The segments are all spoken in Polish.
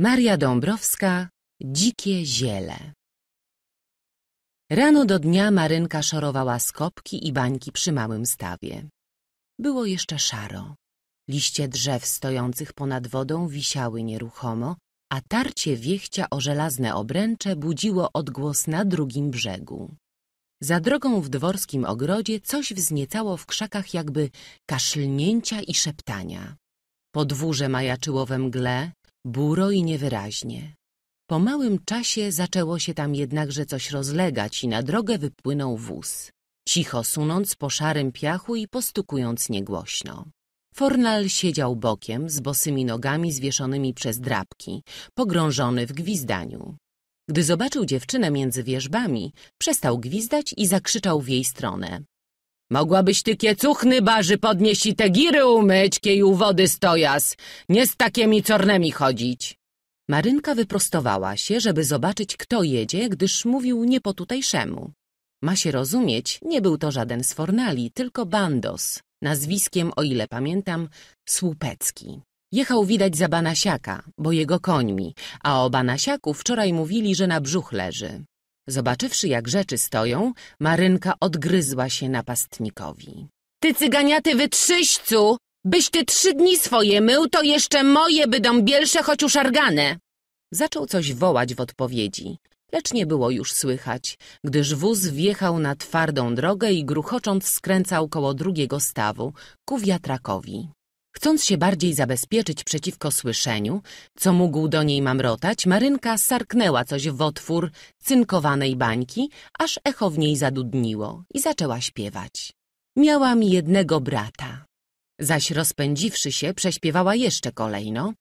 Maria Dąbrowska Dzikie ziele Rano do dnia Marynka szorowała skopki i bańki przy małym stawie. Było jeszcze szaro. Liście drzew stojących ponad wodą wisiały nieruchomo, a tarcie wiechcia o żelazne obręcze budziło odgłos na drugim brzegu. Za drogą w dworskim ogrodzie coś wzniecało w krzakach jakby kaszlnięcia i szeptania. Podwórze majaczyło we mgle, buro i niewyraźnie. Po małym czasie zaczęło się tam jednakże coś rozlegać i na drogę wypłynął wóz, cicho sunąc po szarym piachu i postukując niegłośno. Fornal siedział bokiem, z bosymi nogami zwieszonymi przez drapki, pogrążony w gwizdaniu. Gdy zobaczył dziewczynę między wierzbami, przestał gwizdać i zakrzyczał w jej stronę. Mogłabyś ty kiecuchny barzy podnieść i te giry umyć, kiej u wody stojas. Nie z takimi cornemi chodzić. Marynka wyprostowała się, żeby zobaczyć, kto jedzie, gdyż mówił nie po tutejszemu. Ma się rozumieć, nie był to żaden z fornali, tylko bandos, nazwiskiem, o ile pamiętam, Słupecki. Jechał widać za Banasiaka, bo jego końmi, a o Banasiaku wczoraj mówili, że na brzuch leży. Zobaczywszy, jak rzeczy stoją, Marynka odgryzła się napastnikowi. Ty cyganiaty wytrzyścu! Byś ty trzy dni swoje mył, to jeszcze moje bydą bielsze, choć uszargane! Zaczął coś wołać w odpowiedzi, lecz nie było już słychać, gdyż wóz wjechał na twardą drogę i gruchocząc skręcał koło drugiego stawu, ku wiatrakowi. Chcąc się bardziej zabezpieczyć przeciwko słyszeniu, co mógł do niej mamrotać, Marynka sarknęła coś w otwór cynkowanej bańki, aż echo w niej zadudniło i zaczęła śpiewać. Miałam jednego brata. Zaś rozpędziwszy się, prześpiewała jeszcze kolejno.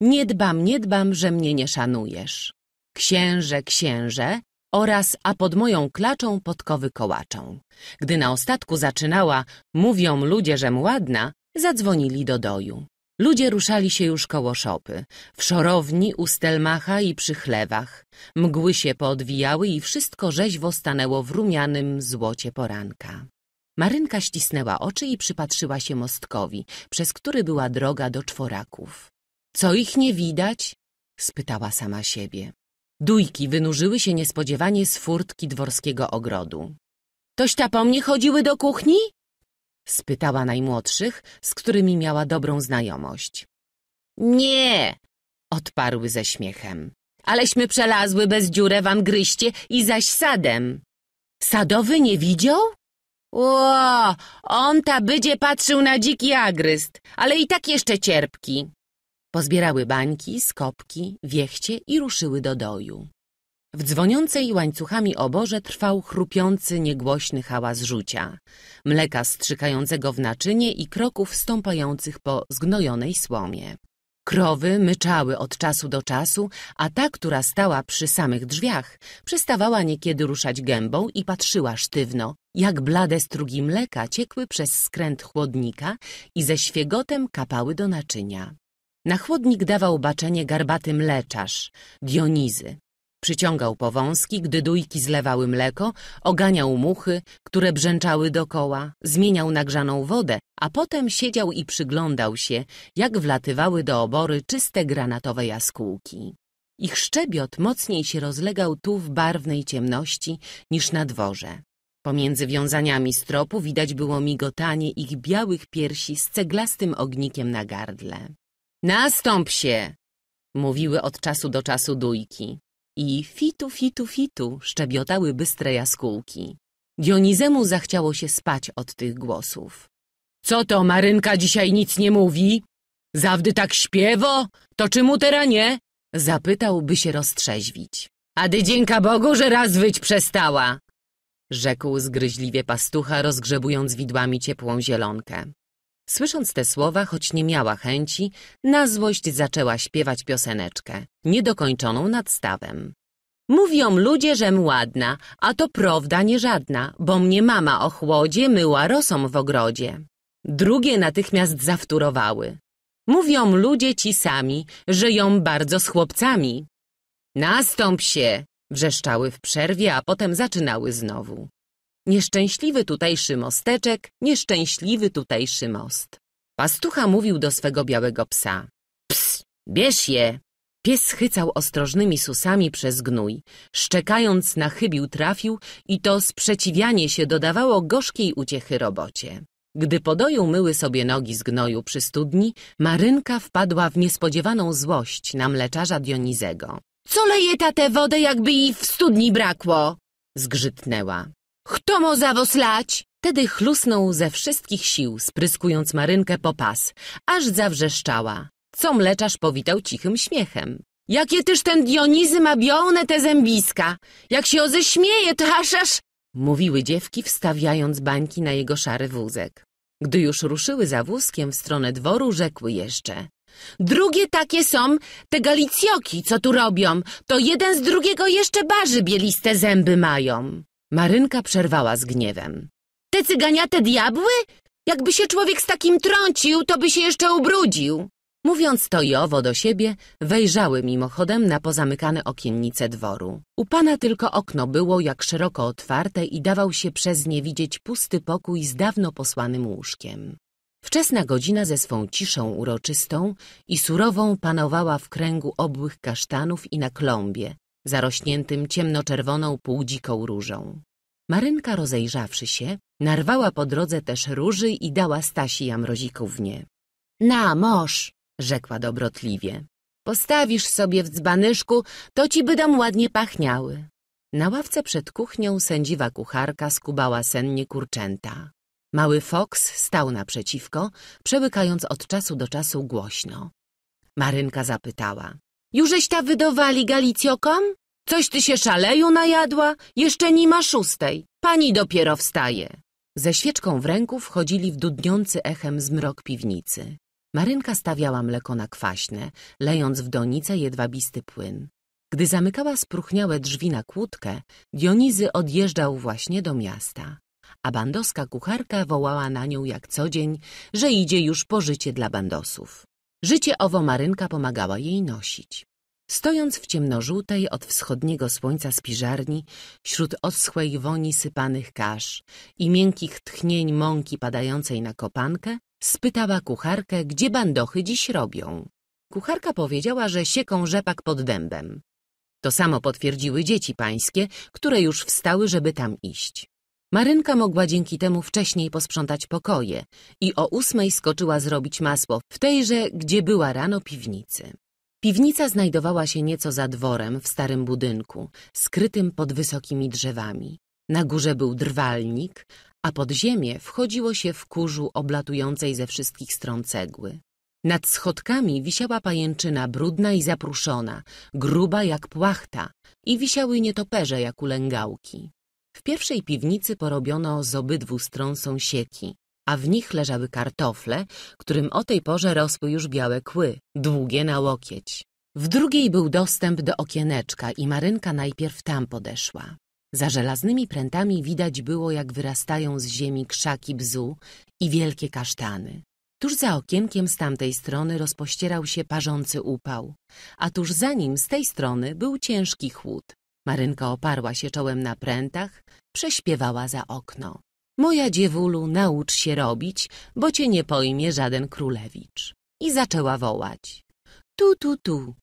Nie dbam, nie dbam, że mnie nie szanujesz. Księże, księże, oraz a pod moją klaczą podkowy kołaczą. Gdy na ostatku zaczynała, mówią ludzie, żem ładna, Zadzwonili do doju. Ludzie ruszali się już koło szopy, w szorowni, u stelmacha i przy chlewach. Mgły się poodwijały i wszystko rzeźwo stanęło w rumianym złocie poranka. Marynka ścisnęła oczy i przypatrzyła się mostkowi, przez który była droga do czworaków. Co ich nie widać? spytała sama siebie. Dujki wynurzyły się niespodziewanie z furtki dworskiego ogrodu. Toś ta po mnie chodziły do kuchni? spytała najmłodszych, z którymi miała dobrą znajomość. Nie, odparły ze śmiechem. Aleśmy przelazły bez dziurę w angryście i zaś sadem. Sadowy nie widział? Ło, on ta bydzie patrzył na dziki agryst, ale i tak jeszcze cierpki. Pozbierały bańki, skopki, wiechcie i ruszyły do doju. W dzwoniącej łańcuchami oborze trwał chrupiący, niegłośny hałas rzucia, mleka strzykającego w naczynie i kroków stąpających po zgnojonej słomie. Krowy myczały od czasu do czasu, a ta, która stała przy samych drzwiach, przestawała niekiedy ruszać gębą i patrzyła sztywno, jak blade strugi mleka ciekły przez skręt chłodnika i ze świegotem kapały do naczynia. Na chłodnik dawał baczenie garbaty mleczarz, Dionizy, Przyciągał powązki, gdy dujki zlewały mleko, oganiał muchy, które brzęczały dokoła, zmieniał nagrzaną wodę, a potem siedział i przyglądał się, jak wlatywały do obory czyste granatowe jaskółki. Ich szczebiot mocniej się rozlegał tu w barwnej ciemności niż na dworze. Pomiędzy wiązaniami stropu widać było migotanie ich białych piersi z ceglastym ognikiem na gardle. Nastąp się! mówiły od czasu do czasu dujki i fitu, fitu, fitu szczebiotały bystre jaskółki. Dionizemu zachciało się spać od tych głosów. Co to, Marynka dzisiaj nic nie mówi? Zawdy tak śpiewo? To czemu teraz nie? Zapytał, by się roztrzeźwić. Ady dzięka Bogu, że raz wyć przestała! Rzekł zgryźliwie pastucha, rozgrzebując widłami ciepłą zielonkę. Słysząc te słowa, choć nie miała chęci, na złość zaczęła śpiewać pioseneczkę, niedokończoną nadstawem. Mówią ludzie, żem ładna, a to prawda nie żadna, bo mnie mama o chłodzie myła rosą w ogrodzie. Drugie natychmiast zawtórowały. Mówią ludzie ci sami, żyją bardzo z chłopcami. Nastąp się, wrzeszczały w przerwie, a potem zaczynały znowu. Nieszczęśliwy tutejszy mosteczek, nieszczęśliwy tutejszy most. Pastucha mówił do swego białego psa. Ps, bierz je! Pies chycał ostrożnymi susami przez gnój. Szczekając na chybił trafił i to sprzeciwianie się dodawało gorzkiej uciechy robocie. Gdy podoju myły sobie nogi z gnoju przy studni, Marynka wpadła w niespodziewaną złość na mleczarza Dionizego. Co leje ta tę wodę, jakby jej w studni brakło? Zgrzytnęła. Kto mo zawoslać? Tedy chlusnął ze wszystkich sił, spryskując marynkę po pas, aż zawrzeszczała, co mleczarz powitał cichym śmiechem. Jakie tyż ten Dionizy ma bione te zębiska! Jak się oześmieje, to aż aż... Mówiły dziewki, wstawiając bańki na jego szary wózek. Gdy już ruszyły za wózkiem w stronę dworu, rzekły jeszcze. Drugie takie są te galicjoki, co tu robią. To jeden z drugiego jeszcze barzy bieliste zęby mają. Marynka przerwała z gniewem. Te cyganiate diabły? Jakby się człowiek z takim trącił, to by się jeszcze ubrudził. Mówiąc to i owo do siebie, wejrzały mimochodem na pozamykane okiennice dworu. U pana tylko okno było jak szeroko otwarte i dawał się przez nie widzieć pusty pokój z dawno posłanym łóżkiem. Wczesna godzina ze swą ciszą uroczystą i surową panowała w kręgu obłych kasztanów i na klombie zarośniętym ciemnoczerwoną półdziką różą. Marynka, rozejrzawszy się, narwała po drodze też róży i dała Stasi Jamrozikównie. — Na, mąż! — rzekła dobrotliwie. — Postawisz sobie w dzbanyszku, to ci dom ładnie pachniały. Na ławce przed kuchnią sędziwa kucharka skubała sennie kurczęta. Mały foks stał naprzeciwko, przełykając od czasu do czasu głośno. Marynka zapytała ta wydowali galicjokom? Coś ty się szaleju najadła? Jeszcze nie ma szóstej. Pani dopiero wstaje. Ze świeczką w ręku wchodzili w dudniący echem zmrok piwnicy. Marynka stawiała mleko na kwaśne, lejąc w donice jedwabisty płyn. Gdy zamykała spruchniałe drzwi na kłódkę, Dionizy odjeżdżał właśnie do miasta, a bandowska kucharka wołała na nią jak co dzień, że idzie już po życie dla bandosów. Życie owo Marynka pomagała jej nosić. Stojąc w ciemnożółtej od wschodniego słońca spiżarni, wśród oschłej woni sypanych kasz i miękkich tchnień mąki padającej na kopankę, spytała kucharkę, gdzie bandochy dziś robią. Kucharka powiedziała, że sieką rzepak pod dębem. To samo potwierdziły dzieci pańskie, które już wstały, żeby tam iść. Marynka mogła dzięki temu wcześniej posprzątać pokoje i o ósmej skoczyła zrobić masło w tejże, gdzie była rano piwnicy. Piwnica znajdowała się nieco za dworem w starym budynku, skrytym pod wysokimi drzewami. Na górze był drwalnik, a pod ziemię wchodziło się w kurzu oblatującej ze wszystkich stron cegły. Nad schodkami wisiała pajęczyna brudna i zapruszona, gruba jak płachta i wisiały nietoperze jak ulęgałki. W pierwszej piwnicy porobiono z obydwu stron sąsieki, a w nich leżały kartofle, którym o tej porze rosły już białe kły, długie na łokieć. W drugiej był dostęp do okieneczka i Marynka najpierw tam podeszła. Za żelaznymi prętami widać było, jak wyrastają z ziemi krzaki bzu i wielkie kasztany. Tuż za okienkiem z tamtej strony rozpościerał się parzący upał, a tuż za nim z tej strony był ciężki chłód. Marynka oparła się czołem na prętach, prześpiewała za okno. Moja dziewulu, naucz się robić, bo cię nie pojmie żaden królewicz. I zaczęła wołać. Tu, tu, tu.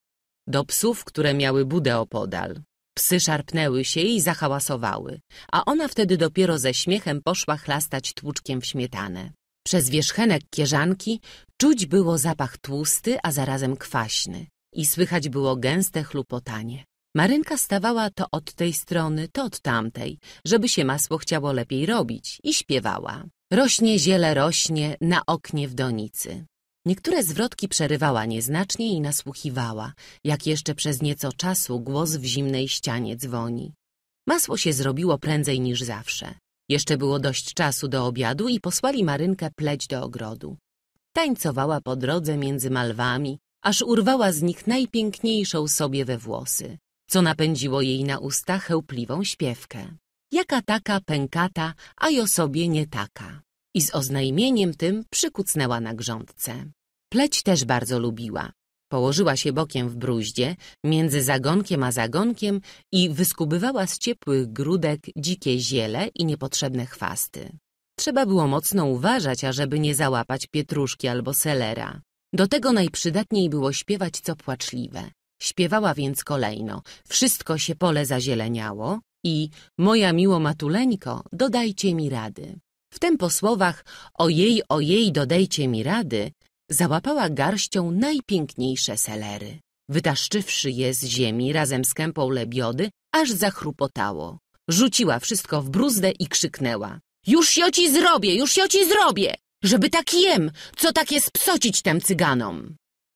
Do psów, które miały budę opodal. Psy szarpnęły się i zahałasowały, a ona wtedy dopiero ze śmiechem poszła chlastać tłuczkiem w śmietanę. Przez wierzchenek kierzanki czuć było zapach tłusty, a zarazem kwaśny i słychać było gęste chlupotanie. Marynka stawała to od tej strony, to od tamtej, żeby się masło chciało lepiej robić i śpiewała. Rośnie ziele rośnie na oknie w donicy. Niektóre zwrotki przerywała nieznacznie i nasłuchiwała, jak jeszcze przez nieco czasu głos w zimnej ścianie dzwoni. Masło się zrobiło prędzej niż zawsze. Jeszcze było dość czasu do obiadu i posłali Marynkę pleć do ogrodu. Tańcowała po drodze między malwami, aż urwała z nich najpiękniejszą sobie we włosy co napędziło jej na usta chełpliwą śpiewkę. Jaka taka pękata, a jo sobie nie taka. I z oznajmieniem tym przykucnęła na grządce. Pleć też bardzo lubiła. Położyła się bokiem w bruździe, między zagonkiem a zagonkiem i wyskubywała z ciepłych grudek dzikie ziele i niepotrzebne chwasty. Trzeba było mocno uważać, ażeby nie załapać pietruszki albo selera. Do tego najprzydatniej było śpiewać co płaczliwe. Śpiewała więc kolejno. Wszystko się pole zazieleniało i moja miło matuleńko, dodajcie mi rady. Wtem po słowach o jej, o jej, dodajcie mi rady, załapała garścią najpiękniejsze selery. Wytaszczywszy je z ziemi razem z kępą lebiody, aż zachrupotało. Rzuciła wszystko w bruzdę i krzyknęła. Już się ci zrobię, już się ci zrobię! Żeby tak jem, co tak jest psocić tem cyganom!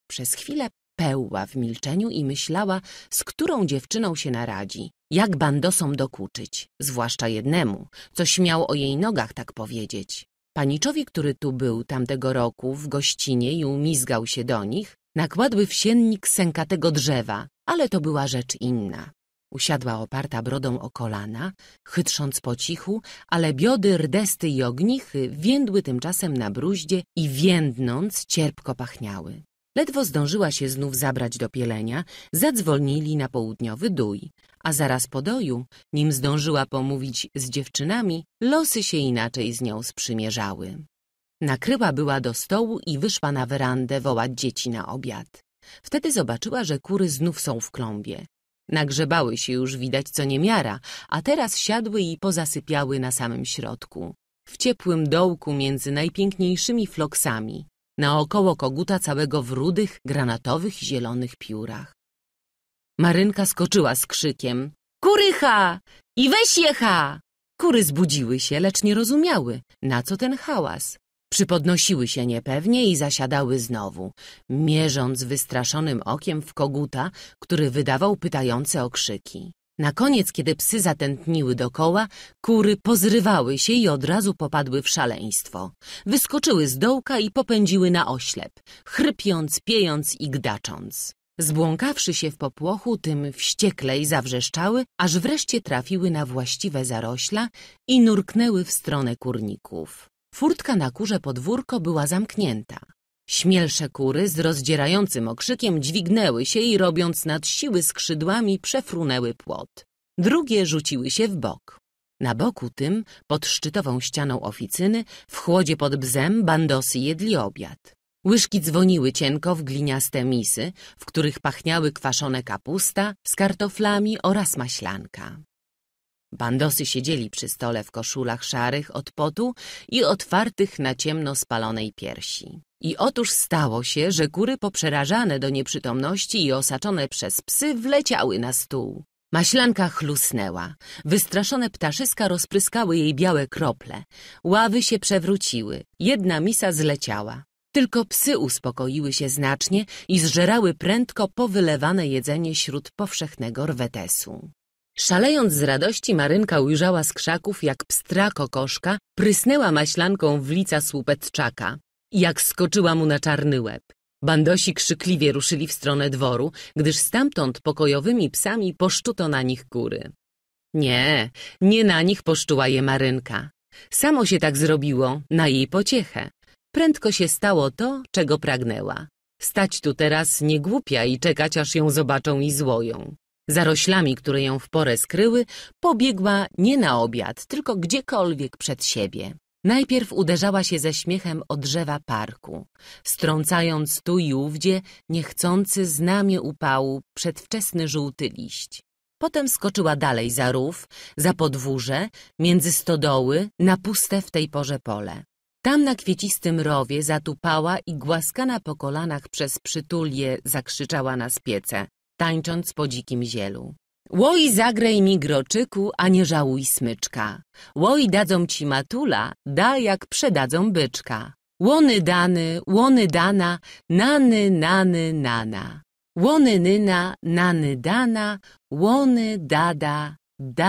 Przez chwilę pełła w milczeniu i myślała, z którą dziewczyną się naradzi. Jak bandosom dokuczyć, zwłaszcza jednemu, co śmiał o jej nogach tak powiedzieć. Paniczowi, który tu był tamtego roku w gościnie i umizgał się do nich, nakładły w siennik sękatego drzewa, ale to była rzecz inna. Usiadła oparta brodą o kolana, chytrząc po cichu, ale biody rdesty i ognichy więdły tymczasem na bruździe i więdnąc cierpko pachniały. Ledwo zdążyła się znów zabrać do pielenia, zadzwonili na południowy dój, a zaraz po doju, nim zdążyła pomówić z dziewczynami, losy się inaczej z nią sprzymierzały. Nakryła była do stołu i wyszła na werandę wołać dzieci na obiad. Wtedy zobaczyła, że kury znów są w klombie. Nagrzebały się już widać co niemiara, a teraz siadły i pozasypiały na samym środku, w ciepłym dołku między najpiękniejszymi floksami, naokoło koguta całego w rudych, granatowych zielonych piórach. Marynka skoczyła z krzykiem. Kurycha! I weź jecha! Kury zbudziły się, lecz nie rozumiały, na co ten hałas. Przypodnosiły się niepewnie i zasiadały znowu, mierząc wystraszonym okiem w koguta, który wydawał pytające okrzyki. Na koniec, kiedy psy zatętniły dokoła, kury pozrywały się i od razu popadły w szaleństwo. Wyskoczyły z dołka i popędziły na oślep, chrypiąc, piejąc i gdacząc. Zbłąkawszy się w popłochu, tym wścieklej zawrzeszczały, aż wreszcie trafiły na właściwe zarośla i nurknęły w stronę kurników. Furtka na kurze podwórko była zamknięta. Śmielsze kury z rozdzierającym okrzykiem dźwignęły się i robiąc nad siły skrzydłami przefrunęły płot. Drugie rzuciły się w bok. Na boku tym, pod szczytową ścianą oficyny, w chłodzie pod bzem bandosy jedli obiad. Łyżki dzwoniły cienko w gliniaste misy, w których pachniały kwaszone kapusta z kartoflami oraz maślanka. Bandosy siedzieli przy stole w koszulach szarych od potu i otwartych na ciemno spalonej piersi. I otóż stało się, że kury poprzerażane do nieprzytomności i osaczone przez psy wleciały na stół. Maślanka chlusnęła. Wystraszone ptaszyska rozpryskały jej białe krople. Ławy się przewróciły. Jedna misa zleciała. Tylko psy uspokoiły się znacznie i zżerały prędko powylewane jedzenie śród powszechnego rwetesu. Szalejąc z radości, Marynka ujrzała z krzaków, jak pstra kokoszka prysnęła maślanką w lica słupetczaka. Jak skoczyła mu na czarny łeb. Bandosi krzykliwie ruszyli w stronę dworu, gdyż stamtąd pokojowymi psami poszczuto na nich góry. Nie, nie na nich poszczuła je Marynka. Samo się tak zrobiło, na jej pociechę. Prędko się stało to, czego pragnęła. Stać tu teraz nie głupia i czekać, aż ją zobaczą i złoją. Za roślami, które ją w porę skryły, pobiegła nie na obiad, tylko gdziekolwiek przed siebie. Najpierw uderzała się ze śmiechem o drzewa parku, strącając tu i ówdzie niechcący znamie upału przedwczesny żółty liść. Potem skoczyła dalej za rów, za podwórze, między stodoły, na puste w tej porze pole. Tam na kwiecistym rowie zatupała i głaskana po kolanach przez przytulje zakrzyczała na spiece tańcząc po dzikim zielu. Łoj zagrej mi groczyku, a nie żałuj smyczka. Łoj dadzą ci matula, da jak przedadzą byczka. Łony dany, łony dana, nany, nany, nana. Łony nyna, nany dana, łony dada, da.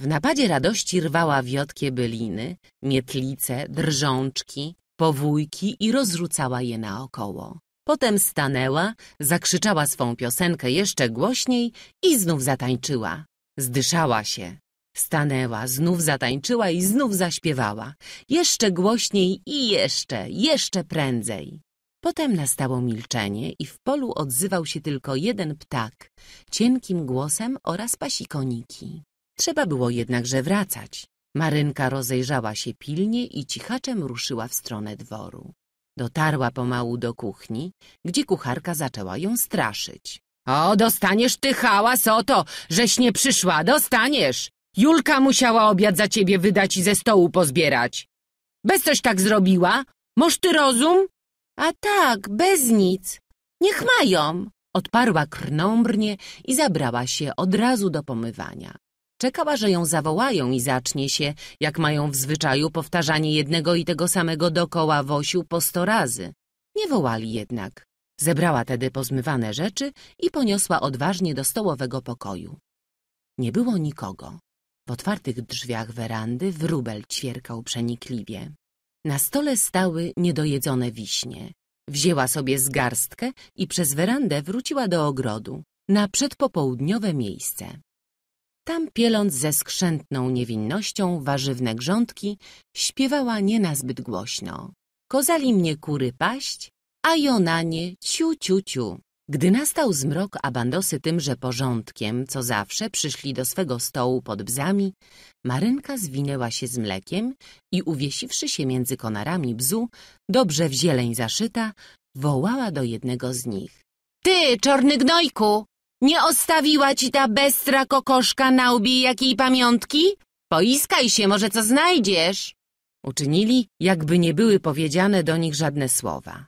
W napadzie radości rwała wiotkie byliny, mietlice, drżączki, powójki i rozrzucała je naokoło. Potem stanęła, zakrzyczała swą piosenkę jeszcze głośniej i znów zatańczyła. Zdyszała się. Stanęła, znów zatańczyła i znów zaśpiewała. Jeszcze głośniej i jeszcze, jeszcze prędzej. Potem nastało milczenie i w polu odzywał się tylko jeden ptak, cienkim głosem oraz pasikoniki. Trzeba było jednakże wracać. Marynka rozejrzała się pilnie i cichaczem ruszyła w stronę dworu. Dotarła pomału do kuchni, gdzie kucharka zaczęła ją straszyć. O, dostaniesz ty hałas o to, żeś nie przyszła, dostaniesz! Julka musiała obiad za ciebie wydać i ze stołu pozbierać. Bez coś tak zrobiła? Moż ty rozum? A tak, bez nic. Niech mają, odparła krnąbrnie i zabrała się od razu do pomywania. Czekała, że ją zawołają i zacznie się, jak mają w zwyczaju powtarzanie jednego i tego samego dokoła Wosiu po sto razy. Nie wołali jednak. Zebrała tedy pozmywane rzeczy i poniosła odważnie do stołowego pokoju. Nie było nikogo. W otwartych drzwiach werandy wróbel ćwierkał przenikliwie. Na stole stały niedojedzone wiśnie. Wzięła sobie z garstkę i przez werandę wróciła do ogrodu, na przedpopołudniowe miejsce. Tam pieląc ze skrzętną niewinnością warzywne grządki, śpiewała nie nazbyt głośno. Kozali mnie kury paść, a Jonanie ciu ciu ciu. Gdy nastał zmrok, bandosy tymże porządkiem, co zawsze przyszli do swego stołu pod bzami, Marynka zwinęła się z mlekiem i uwiesiwszy się między konarami bzu, dobrze w zieleń zaszyta, wołała do jednego z nich. Ty, czorny gnojku, nie ostawiła ci ta bestra kokoszka na łbie jakiej pamiątki? Poiskaj się, może co znajdziesz. Uczynili, jakby nie były powiedziane do nich żadne słowa.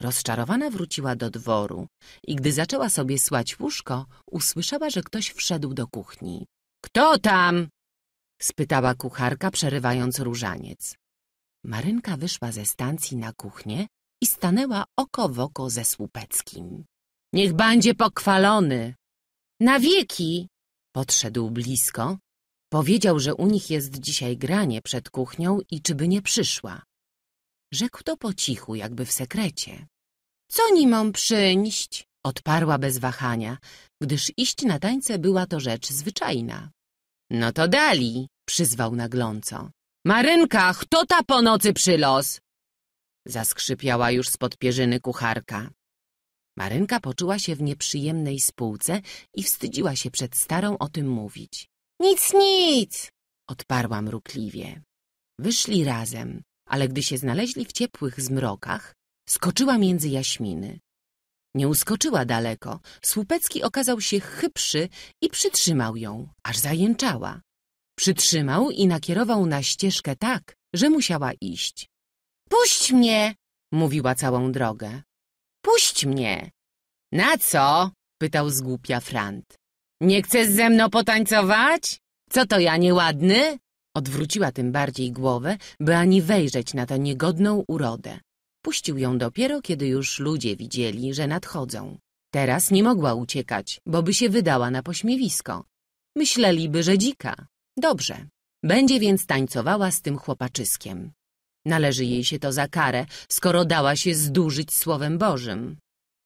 Rozczarowana wróciła do dworu i gdy zaczęła sobie słać łóżko, usłyszała, że ktoś wszedł do kuchni. Kto tam? spytała kucharka, przerywając różaniec. Marynka wyszła ze stacji na kuchnię i stanęła oko w oko ze Słupeckim. Niech będzie pochwalony. Na wieki! Podszedł blisko. Powiedział, że u nich jest dzisiaj granie przed kuchnią i czy by nie przyszła. Rzekł to po cichu, jakby w sekrecie. Co ni mam przynieść? Odparła bez wahania, gdyż iść na tańce była to rzecz zwyczajna. No to dali, przyzwał nagląco. Marynka, kto ta po nocy przylos? Zaskrzypiała już spod pierzyny kucharka. Marynka poczuła się w nieprzyjemnej spółce i wstydziła się przed starą o tym mówić. Nic, nic! odparła mrukliwie. Wyszli razem, ale gdy się znaleźli w ciepłych zmrokach, skoczyła między jaśminy. Nie uskoczyła daleko, Słupecki okazał się chybszy i przytrzymał ją, aż zajęczała. Przytrzymał i nakierował na ścieżkę tak, że musiała iść. Puść mnie! mówiła całą drogę. Puść mnie! Na co? pytał zgłupia Frant. Nie chcesz ze mną potańcować? Co to ja nieładny? Odwróciła tym bardziej głowę, by ani wejrzeć na tę niegodną urodę. Puścił ją dopiero, kiedy już ludzie widzieli, że nadchodzą. Teraz nie mogła uciekać, bo by się wydała na pośmiewisko. Myśleliby, że dzika. Dobrze. Będzie więc tańcowała z tym chłopaczyskiem. Należy jej się to za karę, skoro dała się zdurzyć Słowem Bożym.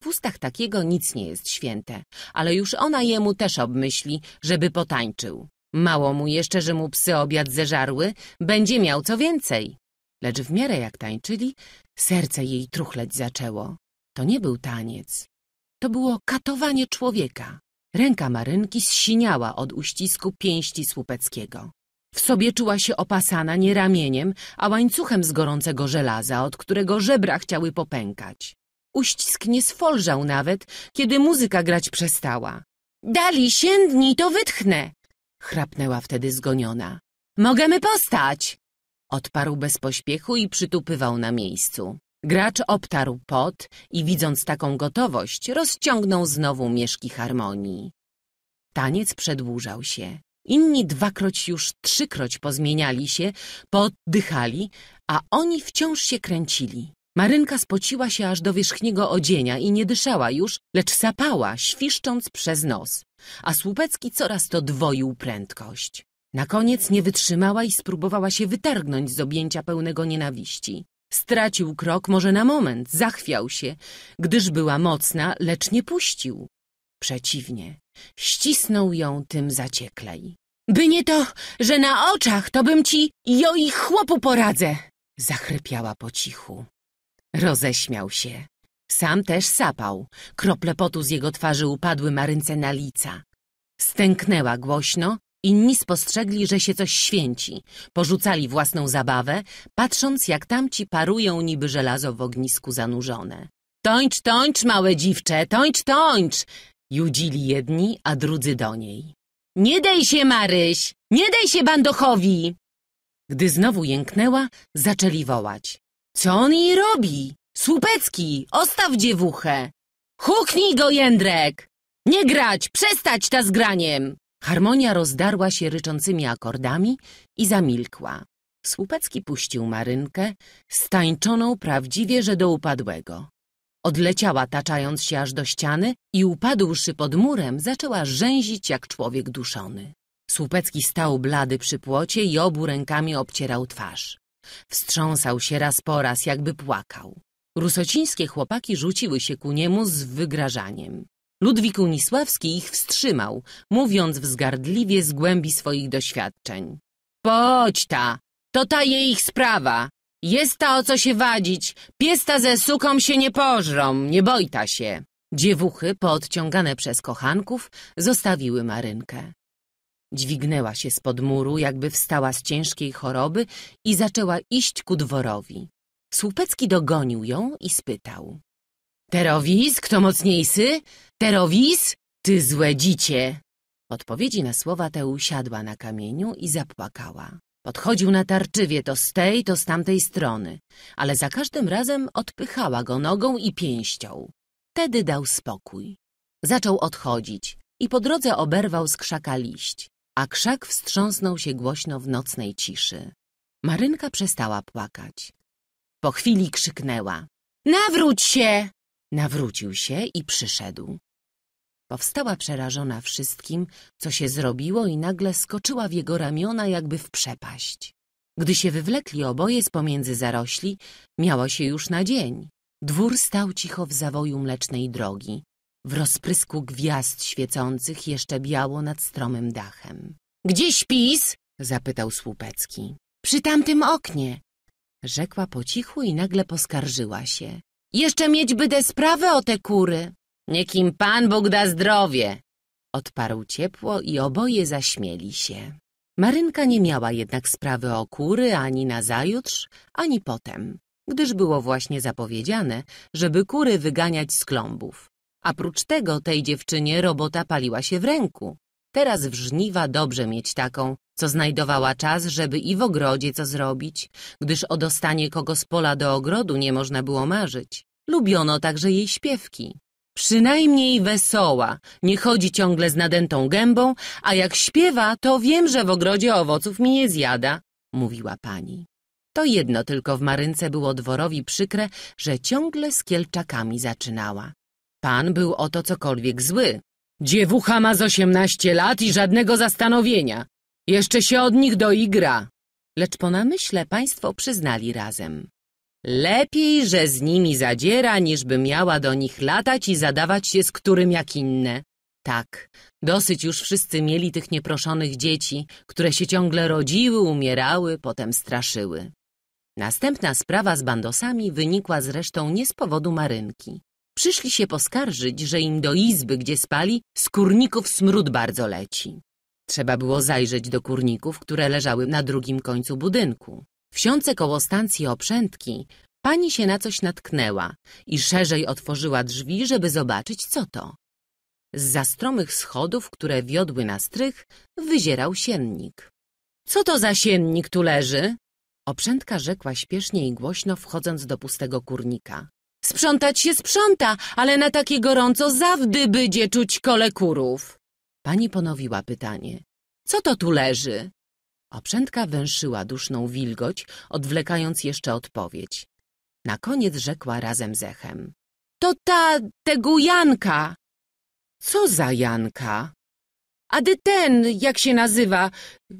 W ustach takiego nic nie jest święte, ale już ona jemu też obmyśli, żeby potańczył. Mało mu jeszcze, że mu psy obiad zeżarły, będzie miał co więcej. Lecz w miarę jak tańczyli, serce jej truchleć zaczęło. To nie był taniec. To było katowanie człowieka. Ręka Marynki zsiniała od uścisku pięści Słupeckiego. W sobie czuła się opasana nie ramieniem, a łańcuchem z gorącego żelaza, od którego żebra chciały popękać. Uścisk nie sfolżał nawet, kiedy muzyka grać przestała. Dali siędni, to wytchnę! Chrapnęła wtedy zgoniona. Mogemy postać! Odparł bez pośpiechu i przytupywał na miejscu. Gracz obtarł pot i widząc taką gotowość, rozciągnął znowu mieszki harmonii. Taniec przedłużał się. Inni dwakroć już trzykroć pozmieniali się, poddychali, a oni wciąż się kręcili. Marynka spociła się aż do wierzchniego odzienia i nie dyszała już, lecz sapała, świszcząc przez nos, a Słupecki coraz to dwoił prędkość. Na koniec nie wytrzymała i spróbowała się wytargnąć z objęcia pełnego nienawiści. Stracił krok może na moment, zachwiał się, gdyż była mocna, lecz nie puścił. Przeciwnie, ścisnął ją tym zacieklej. By nie to, że na oczach, to bym ci jo i chłopu poradzę! Zachrypiała po cichu. Roześmiał się. Sam też sapał. Krople potu z jego twarzy upadły Marynce na lica. Stęknęła głośno, inni spostrzegli, że się coś święci. Porzucali własną zabawę, patrząc jak tamci parują niby żelazo w ognisku zanurzone. Tończ, tończ, małe dziwczę, tończ, tończ! Judzili jedni, a drudzy do niej. Nie daj się, Maryś! Nie daj się bandochowi! Gdy znowu jęknęła, zaczęli wołać. Co on jej robi? Słupecki, ostaw dziewuchę! Huknij go, Jędrek! Nie grać, przestać ta z graniem! Harmonia rozdarła się ryczącymi akordami i zamilkła. Słupecki puścił Marynkę, stańczoną prawdziwie, że do upadłego. Odleciała taczając się aż do ściany i upadłszy pod murem zaczęła rzęzić jak człowiek duszony. Słupecki stał blady przy płocie i obu rękami obcierał twarz. Wstrząsał się raz po raz, jakby płakał. Rusocińskie chłopaki rzuciły się ku niemu z wygrażaniem. Ludwik Unisławski ich wstrzymał, mówiąc wzgardliwie z głębi swoich doświadczeń. Poć ta, to ta jej ich sprawa. Jest ta o co się wadzić, piesta ze suką się nie pożrą, nie bojta się. Dziewuchy, poodciągane przez kochanków, zostawiły Marynkę. Dźwignęła się spod muru, jakby wstała z ciężkiej choroby i zaczęła iść ku dworowi. Słupecki dogonił ją i spytał. Terowis, kto mocniejszy? Terowis, ty złe dzicie! Odpowiedzi na słowa te usiadła na kamieniu i zapłakała. Podchodził natarczywie to z tej, to z tamtej strony, ale za każdym razem odpychała go nogą i pięścią. Wtedy dał spokój. Zaczął odchodzić i po drodze oberwał z krzaka liść, a krzak wstrząsnął się głośno w nocnej ciszy. Marynka przestała płakać. Po chwili krzyknęła. Nawróć się! Nawrócił się i przyszedł. Powstała przerażona wszystkim, co się zrobiło i nagle skoczyła w jego ramiona jakby w przepaść. Gdy się wywlekli oboje z pomiędzy zarośli, miało się już na dzień. Dwór stał cicho w zawoju mlecznej drogi, w rozprysku gwiazd świecących jeszcze biało nad stromym dachem. — Gdzie śpis? — zapytał Słupecki. — Przy tamtym oknie — rzekła po cichu i nagle poskarżyła się. — Jeszcze mieć bydę sprawę o te kury! Niech im Pan Bóg da zdrowie! Odparł ciepło i oboje zaśmieli się. Marynka nie miała jednak sprawy o kury ani nazajutrz, ani potem, gdyż było właśnie zapowiedziane, żeby kury wyganiać z kląbów. A prócz tego tej dziewczynie robota paliła się w ręku. Teraz w żniwa dobrze mieć taką, co znajdowała czas, żeby i w ogrodzie co zrobić, gdyż o dostanie kogo z pola do ogrodu nie można było marzyć. Lubiono także jej śpiewki. Przynajmniej wesoła, nie chodzi ciągle z nadętą gębą, a jak śpiewa, to wiem, że w ogrodzie owoców mi nie zjada, mówiła pani. To jedno tylko w Marynce było dworowi przykre, że ciągle z kielczakami zaczynała. Pan był o to cokolwiek zły. Dziewucha ma z osiemnaście lat i żadnego zastanowienia. Jeszcze się od nich doigra. Lecz po namyśle państwo przyznali razem. Lepiej, że z nimi zadziera, niżby miała do nich latać i zadawać się z którym jak inne. Tak, dosyć już wszyscy mieli tych nieproszonych dzieci, które się ciągle rodziły, umierały, potem straszyły. Następna sprawa z bandosami wynikła zresztą nie z powodu Marynki. Przyszli się poskarżyć, że im do izby, gdzie spali, z kurników smród bardzo leci. Trzeba było zajrzeć do kurników, które leżały na drugim końcu budynku. Wsiące koło stacji Oprzętki, pani się na coś natknęła i szerzej otworzyła drzwi, żeby zobaczyć, co to. Z stromych schodów, które wiodły na strych, wyzierał siennik. Co to za siennik tu leży? Oprzętka rzekła śpiesznie i głośno, wchodząc do pustego kurnika. Sprzątać się sprząta, ale na takie gorąco zawdy będzie czuć kole kurów. Pani ponowiła pytanie. Co to tu leży? Oprzędka węszyła duszną wilgoć, odwlekając jeszcze odpowiedź. Na koniec rzekła razem z echem. To ta, tego Janka! Co za Janka? A de ten, jak się nazywa,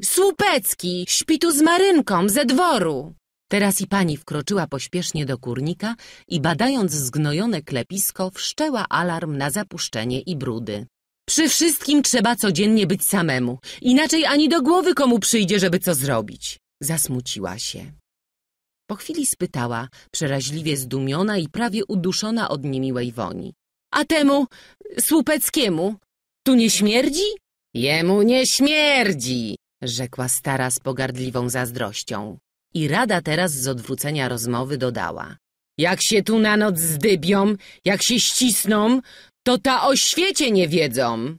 Słupecki, śpi tu z Marynką, ze dworu. Teraz i pani wkroczyła pośpiesznie do kurnika i badając zgnojone klepisko, wszczęła alarm na zapuszczenie i brudy. Przy wszystkim trzeba codziennie być samemu. Inaczej ani do głowy komu przyjdzie, żeby co zrobić. Zasmuciła się. Po chwili spytała, przeraźliwie zdumiona i prawie uduszona od niemiłej woni. A temu Słupeckiemu tu nie śmierdzi? Jemu nie śmierdzi, rzekła stara z pogardliwą zazdrością. I rada teraz z odwrócenia rozmowy dodała. Jak się tu na noc zdybią, jak się ścisną, to ta o świecie nie wiedzą.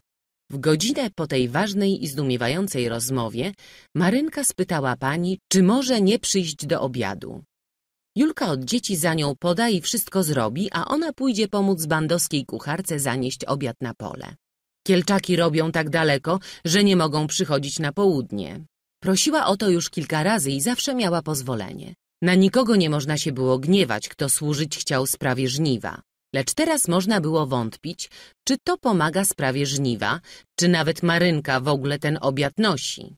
W godzinę po tej ważnej i zdumiewającej rozmowie Marynka spytała pani, czy może nie przyjść do obiadu. Julka od dzieci za nią poda i wszystko zrobi, a ona pójdzie pomóc bandowskiej kucharce zanieść obiad na pole. Kielczaki robią tak daleko, że nie mogą przychodzić na południe. Prosiła o to już kilka razy i zawsze miała pozwolenie. Na nikogo nie można się było gniewać, kto służyć chciał sprawie żniwa. Lecz teraz można było wątpić, czy to pomaga sprawie żniwa, czy nawet Marynka w ogóle ten obiad nosi.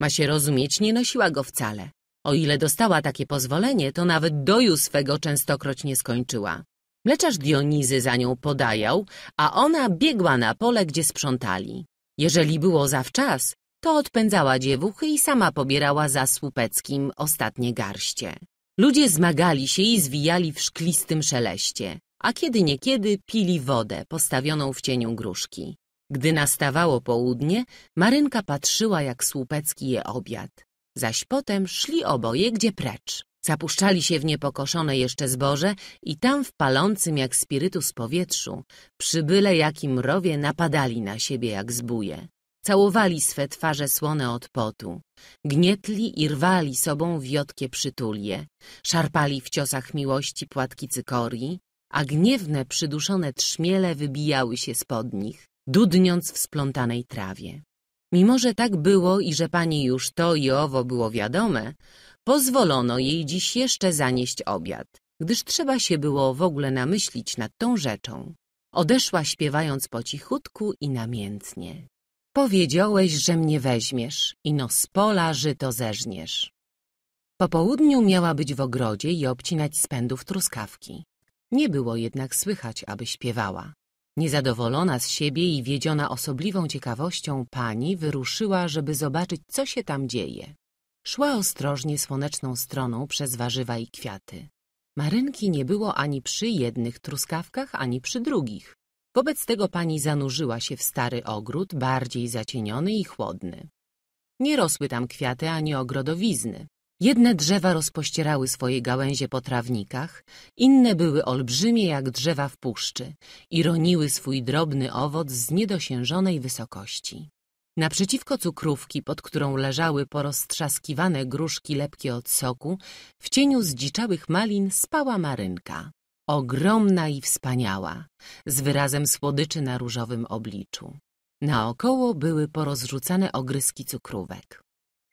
Ma się rozumieć, nie nosiła go wcale. O ile dostała takie pozwolenie, to nawet doju swego częstokroć nie skończyła. Mleczarz Dionizy za nią podajał, a ona biegła na pole, gdzie sprzątali. Jeżeli było zawczas, to odpędzała dziewuchy i sama pobierała za Słupeckim ostatnie garście. Ludzie zmagali się i zwijali w szklistym szeleście a kiedy niekiedy pili wodę postawioną w cieniu gruszki. Gdy nastawało południe, Marynka patrzyła, jak Słupecki je obiad. Zaś potem szli oboje gdzie precz. Zapuszczali się w niepokoszone jeszcze zboże i tam w palącym jak spirytus powietrzu, przybyle jakim rowie napadali na siebie jak zbóje. Całowali swe twarze słone od potu, gnietli i rwali sobą wiotkie przytulie, szarpali w ciosach miłości płatki cykorii, a gniewne, przyduszone trzmiele wybijały się spod nich, dudniąc w splątanej trawie. Mimo, że tak było i że pani już to i owo było wiadome, pozwolono jej dziś jeszcze zanieść obiad, gdyż trzeba się było w ogóle namyślić nad tą rzeczą. Odeszła śpiewając po cichutku i namiętnie. Powiedziałeś, że mnie weźmiesz, ino z pola żyto zeżniesz. Po południu miała być w ogrodzie i obcinać spędów truskawki. Nie było jednak słychać, aby śpiewała. Niezadowolona z siebie i wiedziona osobliwą ciekawością pani wyruszyła, żeby zobaczyć, co się tam dzieje. Szła ostrożnie słoneczną stroną przez warzywa i kwiaty. Marynki nie było ani przy jednych truskawkach, ani przy drugich. Wobec tego pani zanurzyła się w stary ogród, bardziej zacieniony i chłodny. Nie rosły tam kwiaty ani ogrodowizny. Jedne drzewa rozpościerały swoje gałęzie po trawnikach, inne były olbrzymie jak drzewa w puszczy i roniły swój drobny owoc z niedosiężonej wysokości. Naprzeciwko cukrówki, pod którą leżały poroztrzaskiwane gruszki lepkie od soku, w cieniu zdziczałych malin spała marynka. Ogromna i wspaniała, z wyrazem słodyczy na różowym obliczu. Naokoło były porozrzucane ogryski cukrówek.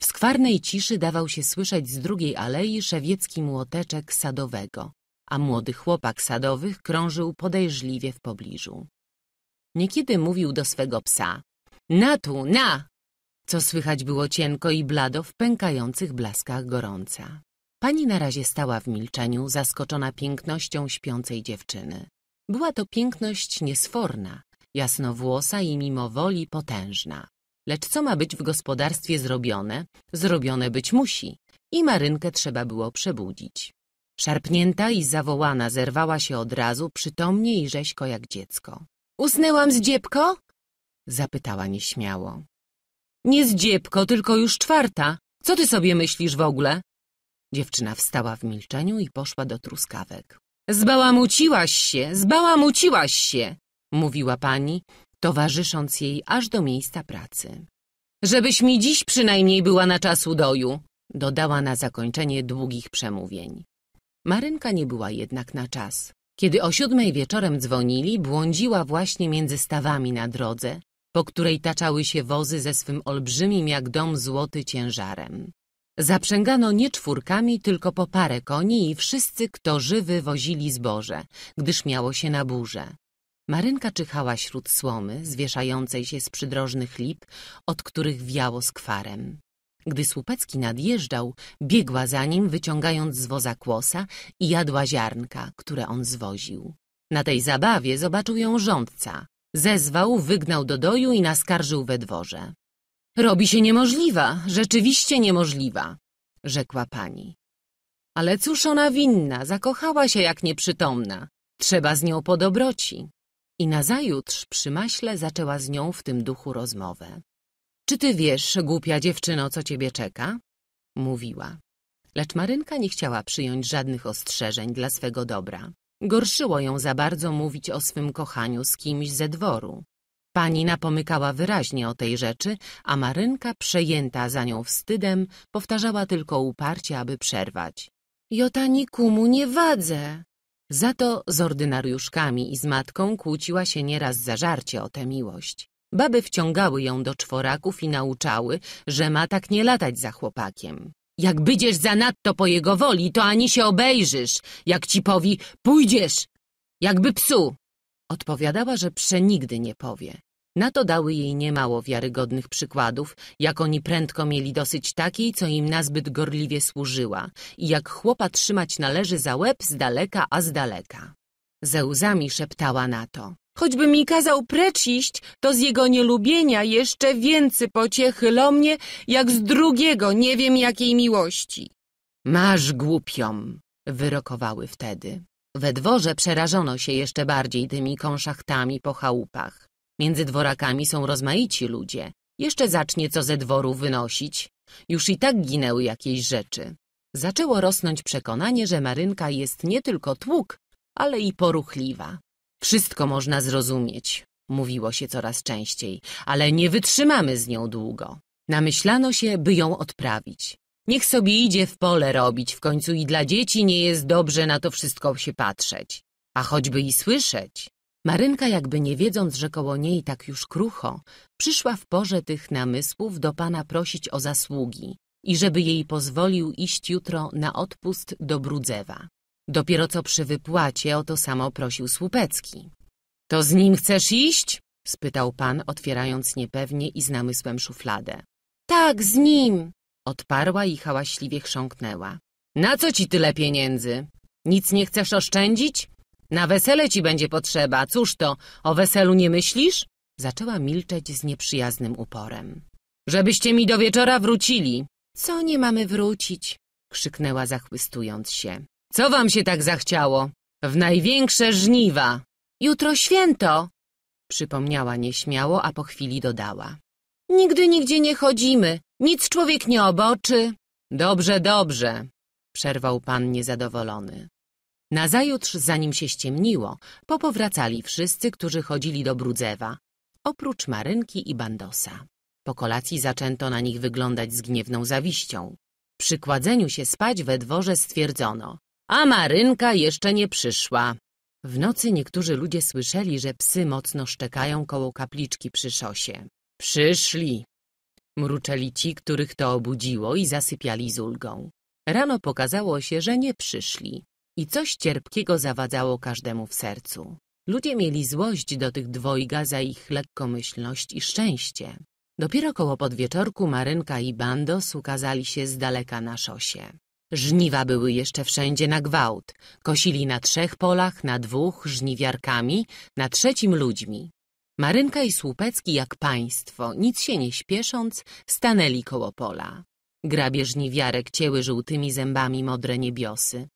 W skwarnej ciszy dawał się słyszeć z drugiej alei szewiecki młoteczek sadowego, a młody chłopak sadowych krążył podejrzliwie w pobliżu. Niekiedy mówił do swego psa – na tu, na! Co słychać było cienko i blado w pękających blaskach gorąca. Pani na razie stała w milczeniu, zaskoczona pięknością śpiącej dziewczyny. Była to piękność niesforna, jasnowłosa i mimo woli potężna. Lecz co ma być w gospodarstwie zrobione, zrobione być musi i Marynkę trzeba było przebudzić. Szarpnięta i zawołana zerwała się od razu, przytomnie i rzeźko jak dziecko. Usnęłam z dziebko? Zapytała nieśmiało. Nie z dziebko, tylko już czwarta. Co ty sobie myślisz w ogóle? Dziewczyna wstała w milczeniu i poszła do truskawek. Zbałamuciłaś się, zbałamuciłaś się, mówiła pani towarzysząc jej aż do miejsca pracy. Żebyś mi dziś przynajmniej była na czas udoju, dodała na zakończenie długich przemówień. Marynka nie była jednak na czas. Kiedy o siódmej wieczorem dzwonili, błądziła właśnie między stawami na drodze, po której taczały się wozy ze swym olbrzymim jak dom złoty ciężarem. Zaprzęgano nie czwórkami, tylko po parę koni i wszyscy, kto żywy, wozili zboże, gdyż miało się na burze. Marynka czyhała śród słomy, zwieszającej się z przydrożnych lip, od których wiało skwarem. Gdy Słupecki nadjeżdżał, biegła za nim, wyciągając z woza kłosa i jadła ziarnka, które on zwoził. Na tej zabawie zobaczył ją rządca. Zezwał, wygnał do doju i naskarżył we dworze. Robi się niemożliwa, rzeczywiście niemożliwa, rzekła pani. Ale cóż ona winna, zakochała się jak nieprzytomna. Trzeba z nią po dobroci. I nazajutrz przy maśle zaczęła z nią w tym duchu rozmowę. Czy ty wiesz, głupia dziewczyno, co ciebie czeka? Mówiła. Lecz Marynka nie chciała przyjąć żadnych ostrzeżeń dla swego dobra. Gorszyło ją za bardzo mówić o swym kochaniu z kimś ze dworu. Pani napomykała wyraźnie o tej rzeczy, a Marynka, przejęta za nią wstydem, powtarzała tylko uparcie, aby przerwać. Jotaniku mu nie wadzę! Za to z ordynariuszkami i z matką kłóciła się nieraz żarcie o tę miłość. Baby wciągały ją do czworaków i nauczały, że ma tak nie latać za chłopakiem. Jak bydziesz zanadto po jego woli, to ani się obejrzysz. Jak ci powi, pójdziesz, jakby psu. Odpowiadała, że przenigdy nie powie. Na to dały jej niemało wiarygodnych przykładów, jak oni prędko mieli dosyć takiej, co im nazbyt gorliwie służyła i jak chłopa trzymać należy za łeb z daleka, a z daleka. Ze łzami szeptała na to. Choćby mi kazał precz iść, to z jego nielubienia jeszcze więcej pociechy lo mnie, jak z drugiego nie wiem jakiej miłości. Masz głupią, wyrokowały wtedy. We dworze przerażono się jeszcze bardziej tymi konszachtami po chałupach. Między dworakami są rozmaici ludzie. Jeszcze zacznie co ze dworu wynosić. Już i tak ginęły jakieś rzeczy. Zaczęło rosnąć przekonanie, że Marynka jest nie tylko tłuk, ale i poruchliwa. Wszystko można zrozumieć, mówiło się coraz częściej, ale nie wytrzymamy z nią długo. Namyślano się, by ją odprawić. Niech sobie idzie w pole robić, w końcu i dla dzieci nie jest dobrze na to wszystko się patrzeć, a choćby i słyszeć. Marynka, jakby nie wiedząc, że koło niej tak już krucho, przyszła w porze tych namysłów do pana prosić o zasługi i żeby jej pozwolił iść jutro na odpust do Brudzewa. Dopiero co przy wypłacie o to samo prosił Słupecki. — To z nim chcesz iść? — spytał pan, otwierając niepewnie i z namysłem szufladę. — Tak, z nim! — odparła i hałaśliwie chrząknęła. — Na co ci tyle pieniędzy? Nic nie chcesz oszczędzić? Na wesele ci będzie potrzeba, cóż to, o weselu nie myślisz? Zaczęła milczeć z nieprzyjaznym uporem. Żebyście mi do wieczora wrócili. Co nie mamy wrócić? Krzyknęła zachwystując się. Co wam się tak zachciało? W największe żniwa. Jutro święto. Przypomniała nieśmiało, a po chwili dodała. Nigdy nigdzie nie chodzimy. Nic człowiek nie oboczy. Dobrze, dobrze. Przerwał pan niezadowolony. Nazajutrz, zanim się ściemniło, popowracali wszyscy, którzy chodzili do Brudzewa, oprócz Marynki i Bandosa. Po kolacji zaczęto na nich wyglądać z gniewną zawiścią. Przy kładzeniu się spać we dworze stwierdzono, a Marynka jeszcze nie przyszła. W nocy niektórzy ludzie słyszeli, że psy mocno szczekają koło kapliczki przy szosie. Przyszli! Mruczeli ci, których to obudziło i zasypiali z ulgą. Rano pokazało się, że nie przyszli. I coś cierpkiego zawadzało każdemu w sercu. Ludzie mieli złość do tych dwojga za ich lekkomyślność i szczęście. Dopiero koło podwieczorku Marynka i Bandos ukazali się z daleka na szosie. Żniwa były jeszcze wszędzie na gwałt. Kosili na trzech polach, na dwóch żniwiarkami, na trzecim ludźmi. Marynka i Słupecki jak państwo, nic się nie śpiesząc, stanęli koło pola. Grabie żniwiarek cięły żółtymi zębami modre niebiosy.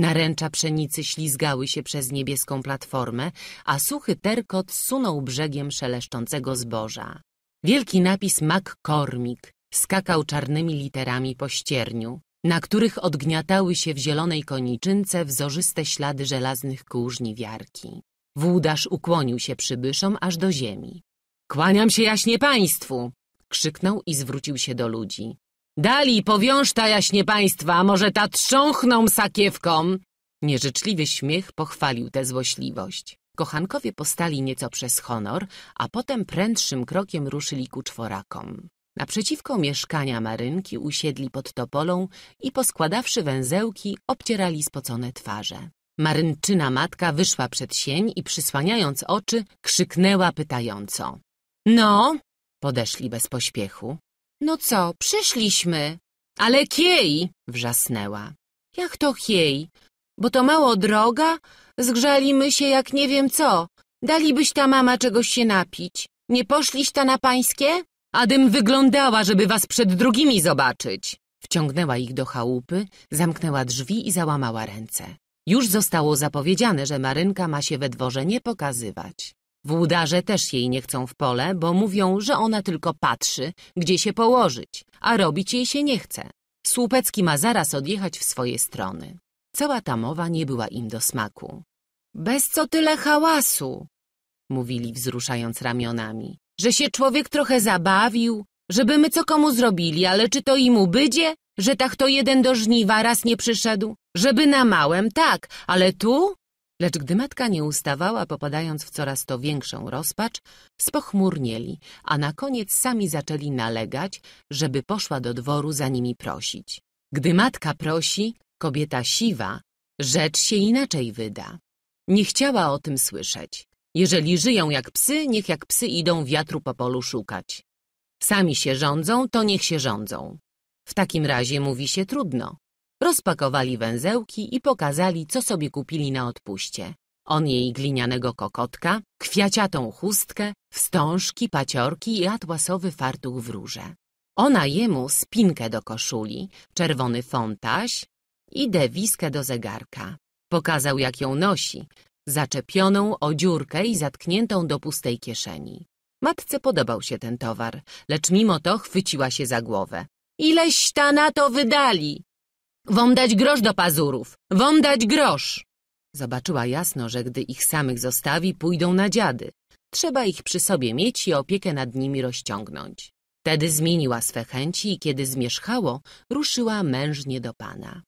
Naręcza pszenicy ślizgały się przez niebieską platformę, a suchy terkot sunął brzegiem szeleszczącego zboża. Wielki napis McCormick skakał czarnymi literami po ścierniu, na których odgniatały się w zielonej koniczynce wzorzyste ślady żelaznych kurzni wiarki. Włódarz ukłonił się przybyszom aż do ziemi. Kłaniam się jaśnie państwu! krzyknął i zwrócił się do ludzi. Dali, powiąż ta jaśnie państwa, może ta trząchną sakiewką. Nieżyczliwy śmiech pochwalił tę złośliwość. Kochankowie postali nieco przez honor, a potem prędszym krokiem ruszyli ku czworakom. Naprzeciwko mieszkania Marynki usiedli pod topolą i poskładawszy węzełki obcierali spocone twarze. Marynczyna matka wyszła przed sień i przysłaniając oczy krzyknęła pytająco. No, podeszli bez pośpiechu. No co, przyszliśmy. Ale kiej! wrzasnęła. Jak to kiej? Bo to mało droga? Zgrzalimy się jak nie wiem co. Dalibyś ta mama czegoś się napić. Nie poszliś ta na pańskie? Adym wyglądała, żeby was przed drugimi zobaczyć. Wciągnęła ich do chałupy, zamknęła drzwi i załamała ręce. Już zostało zapowiedziane, że Marynka ma się we dworze nie pokazywać. Włudarze też jej nie chcą w pole, bo mówią, że ona tylko patrzy, gdzie się położyć, a robić jej się nie chce. Słupecki ma zaraz odjechać w swoje strony. Cała ta mowa nie była im do smaku. Bez co tyle hałasu, mówili wzruszając ramionami, że się człowiek trochę zabawił, żeby my co komu zrobili, ale czy to imu bydzie, że tak to jeden do żniwa raz nie przyszedł? Żeby na małem, tak, ale tu Lecz gdy matka nie ustawała, popadając w coraz to większą rozpacz, spochmurnieli, a na koniec sami zaczęli nalegać, żeby poszła do dworu za nimi prosić. Gdy matka prosi, kobieta siwa, rzecz się inaczej wyda. Nie chciała o tym słyszeć. Jeżeli żyją jak psy, niech jak psy idą wiatru po polu szukać. Sami się rządzą, to niech się rządzą. W takim razie mówi się trudno. Rozpakowali węzełki i pokazali, co sobie kupili na odpuście. On jej glinianego kokotka, kwiaciatą chustkę, wstążki, paciorki i atłasowy fartuch w róże. Ona jemu spinkę do koszuli, czerwony fontaś i dewiskę do zegarka. Pokazał, jak ją nosi, zaczepioną o dziurkę i zatkniętą do pustej kieszeni. Matce podobał się ten towar, lecz mimo to chwyciła się za głowę. Ileś ta na to wydali! Wom dać grosz do pazurów! Wom dać grosz! Zobaczyła jasno, że gdy ich samych zostawi, pójdą na dziady. Trzeba ich przy sobie mieć i opiekę nad nimi rozciągnąć. Wtedy zmieniła swe chęci i kiedy zmierzchało, ruszyła mężnie do pana.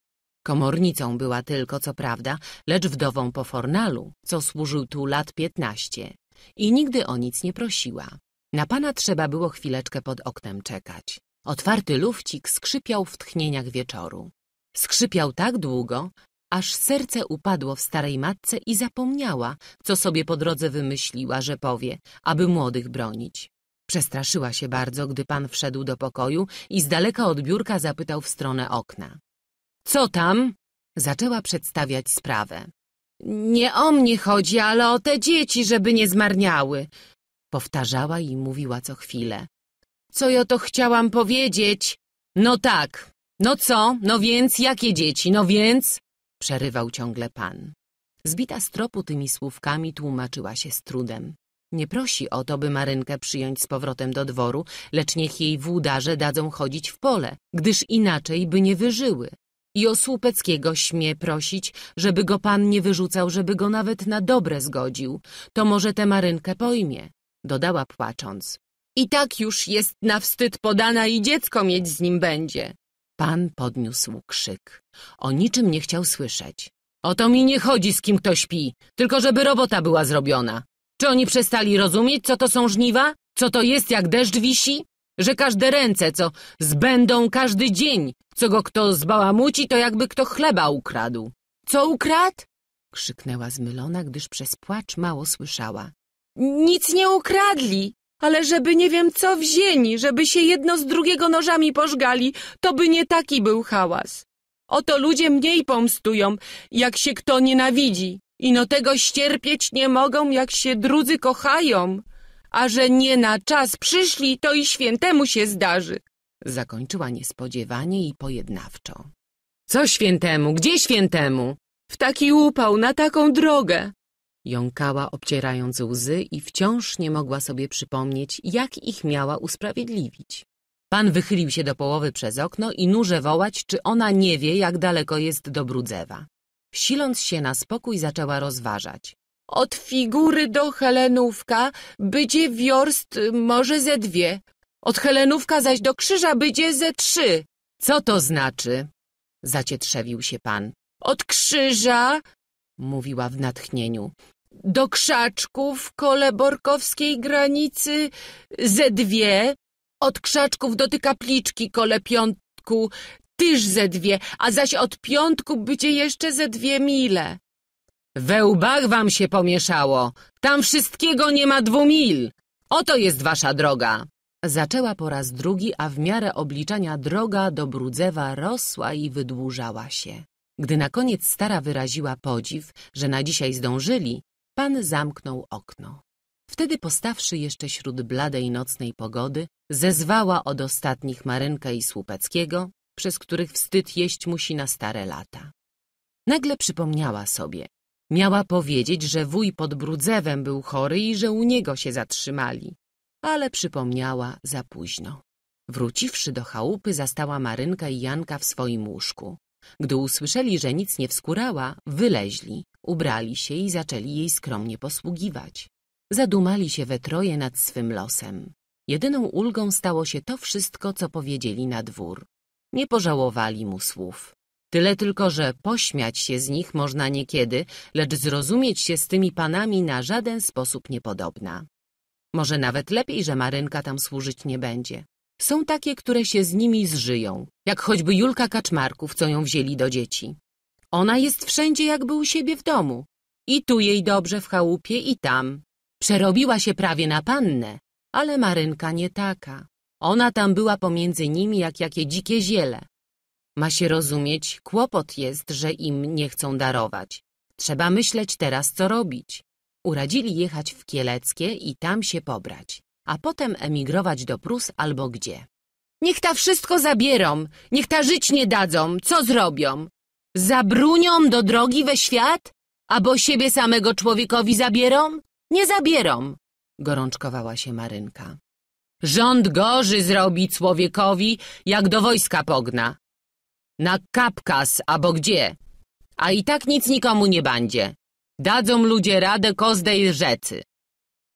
Komornicą była tylko, co prawda, lecz wdową po fornalu, co służył tu lat piętnaście. I nigdy o nic nie prosiła. Na pana trzeba było chwileczkę pod oknem czekać. Otwarty lufcik skrzypiał w tchnieniach wieczoru. Skrzypiał tak długo, aż serce upadło w starej matce i zapomniała, co sobie po drodze wymyśliła, że powie, aby młodych bronić. Przestraszyła się bardzo, gdy pan wszedł do pokoju i z daleka od biurka zapytał w stronę okna. Co tam? Zaczęła przedstawiać sprawę. Nie o mnie chodzi, ale o te dzieci, żeby nie zmarniały. Powtarzała i mówiła co chwilę. Co ja to chciałam powiedzieć? No tak, no co? No więc? Jakie dzieci? No więc? Przerywał ciągle pan. Zbita z tropu tymi słówkami tłumaczyła się z trudem. Nie prosi o to, by Marynkę przyjąć z powrotem do dworu, lecz niech jej włudarze dadzą chodzić w pole, gdyż inaczej by nie wyżyły. I o Słupeckiego śmie prosić, żeby go pan nie wyrzucał, żeby go nawet na dobre zgodził. To może tę Marynkę pojmie, dodała płacząc. I tak już jest na wstyd podana i dziecko mieć z nim będzie. Pan podniósł krzyk. O niczym nie chciał słyszeć. O to mi nie chodzi, z kim kto śpi, tylko żeby robota była zrobiona. Czy oni przestali rozumieć, co to są żniwa? Co to jest, jak deszcz wisi? Że każde ręce, co zbędą każdy dzień, co go kto zbałamuci, to jakby kto chleba ukradł. Co ukradł? Krzyknęła zmylona, gdyż przez płacz mało słyszała. Nic nie ukradli, ale żeby nie wiem co wzięli, żeby się jedno z drugiego nożami pożgali, to by nie taki był hałas. Oto ludzie mniej pomstują, jak się kto nienawidzi. Ino tego ścierpieć nie mogą, jak się drudzy kochają. A że nie na czas przyszli, to i świętemu się zdarzy. Zakończyła niespodziewanie i pojednawczo. Co świętemu? Gdzie świętemu? W taki upał, na taką drogę. Jąkała obcierając łzy i wciąż nie mogła sobie przypomnieć, jak ich miała usprawiedliwić. Pan wychylił się do połowy przez okno i nurze wołać, czy ona nie wie, jak daleko jest do Brudzewa. Siląc się na spokój, zaczęła rozważać. Od figury do Helenówka będzie wiorst może ze dwie, od Helenówka zaś do krzyża będzie ze trzy. Co to znaczy? Zacietrzewił się pan. Od krzyża mówiła w natchnieniu. Do krzaczków koleborkowskiej granicy ze dwie, od krzaczków do ty kapliczki kole piątku tyż ze dwie, a zaś od piątku bycie jeszcze ze dwie mile. We łbach wam się pomieszało, tam wszystkiego nie ma dwu mil. Oto jest wasza droga. Zaczęła po raz drugi, a w miarę obliczania droga do Brudzewa rosła i wydłużała się. Gdy na koniec stara wyraziła podziw, że na dzisiaj zdążyli, pan zamknął okno. Wtedy postawszy jeszcze śród bladej nocnej pogody, zezwała od ostatnich Marynka i Słupeckiego, przez których wstyd jeść musi na stare lata. Nagle przypomniała sobie. Miała powiedzieć, że wuj pod Brudzewem był chory i że u niego się zatrzymali. Ale przypomniała za późno. Wróciwszy do chałupy, zastała Marynka i Janka w swoim łóżku. Gdy usłyszeli, że nic nie wskurała, wyleźli, ubrali się i zaczęli jej skromnie posługiwać. Zadumali się we troje nad swym losem. Jedyną ulgą stało się to wszystko, co powiedzieli na dwór. Nie pożałowali mu słów. Tyle tylko, że pośmiać się z nich można niekiedy, lecz zrozumieć się z tymi panami na żaden sposób niepodobna. Może nawet lepiej, że Marynka tam służyć nie będzie. Są takie, które się z nimi zżyją, jak choćby Julka Kaczmarków, co ją wzięli do dzieci. Ona jest wszędzie jakby u siebie w domu. I tu jej dobrze w chałupie i tam. Przerobiła się prawie na pannę, ale Marynka nie taka. Ona tam była pomiędzy nimi jak jakie dzikie ziele. Ma się rozumieć, kłopot jest, że im nie chcą darować. Trzeba myśleć teraz, co robić. Uradzili jechać w Kieleckie i tam się pobrać a potem emigrować do Prus albo gdzie. Niech ta wszystko zabierą, niech ta żyć nie dadzą, co zrobią? Zabrunią do drogi we świat? Abo siebie samego człowiekowi zabierą? Nie zabierą, gorączkowała się Marynka. Rząd gorzy zrobi człowiekowi, jak do wojska pogna. Na kapkas, albo gdzie. A i tak nic nikomu nie będzie. Dadzą ludzie radę kozdej rzecy.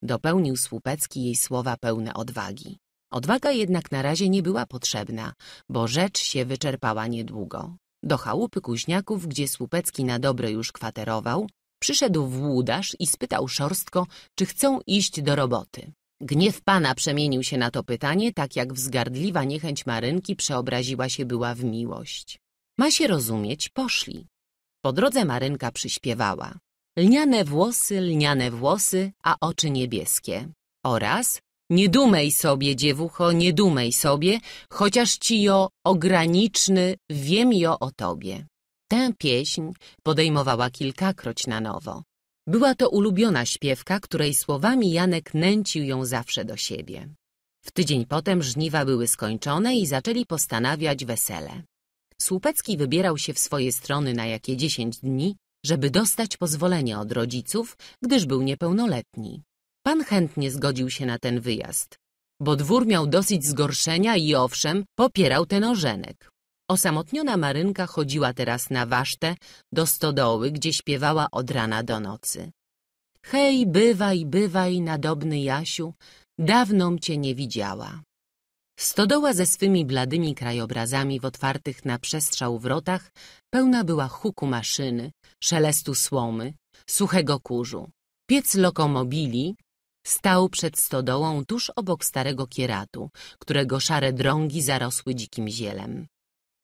Dopełnił Słupecki jej słowa pełne odwagi. Odwaga jednak na razie nie była potrzebna, bo rzecz się wyczerpała niedługo. Do chałupy kuźniaków, gdzie Słupecki na dobre już kwaterował, przyszedł włódarz i spytał szorstko, czy chcą iść do roboty. Gniew pana przemienił się na to pytanie, tak jak wzgardliwa niechęć Marynki przeobraziła się była w miłość. Ma się rozumieć, poszli. Po drodze Marynka przyśpiewała lniane włosy, lniane włosy, a oczy niebieskie. Oraz nie dumej sobie, dziewucho, nie dumej sobie, chociaż ci jo ograniczny wiem jo o tobie. Tę pieśń podejmowała kilkakroć na nowo. Była to ulubiona śpiewka, której słowami Janek nęcił ją zawsze do siebie. W tydzień potem żniwa były skończone i zaczęli postanawiać wesele. Słupecki wybierał się w swoje strony na jakie dziesięć dni żeby dostać pozwolenie od rodziców, gdyż był niepełnoletni. Pan chętnie zgodził się na ten wyjazd, bo dwór miał dosyć zgorszenia i owszem, popierał ten ożenek. Osamotniona Marynka chodziła teraz na wasztę do stodoły, gdzie śpiewała od rana do nocy. Hej, bywaj, bywaj, nadobny Jasiu, dawnom cię nie widziała. Stodoła ze swymi bladymi krajobrazami w otwartych na przestrzał wrotach pełna była huku maszyny, szelestu słomy, suchego kurzu. Piec lokomobili stał przed stodołą tuż obok starego kieratu, którego szare drągi zarosły dzikim zielem.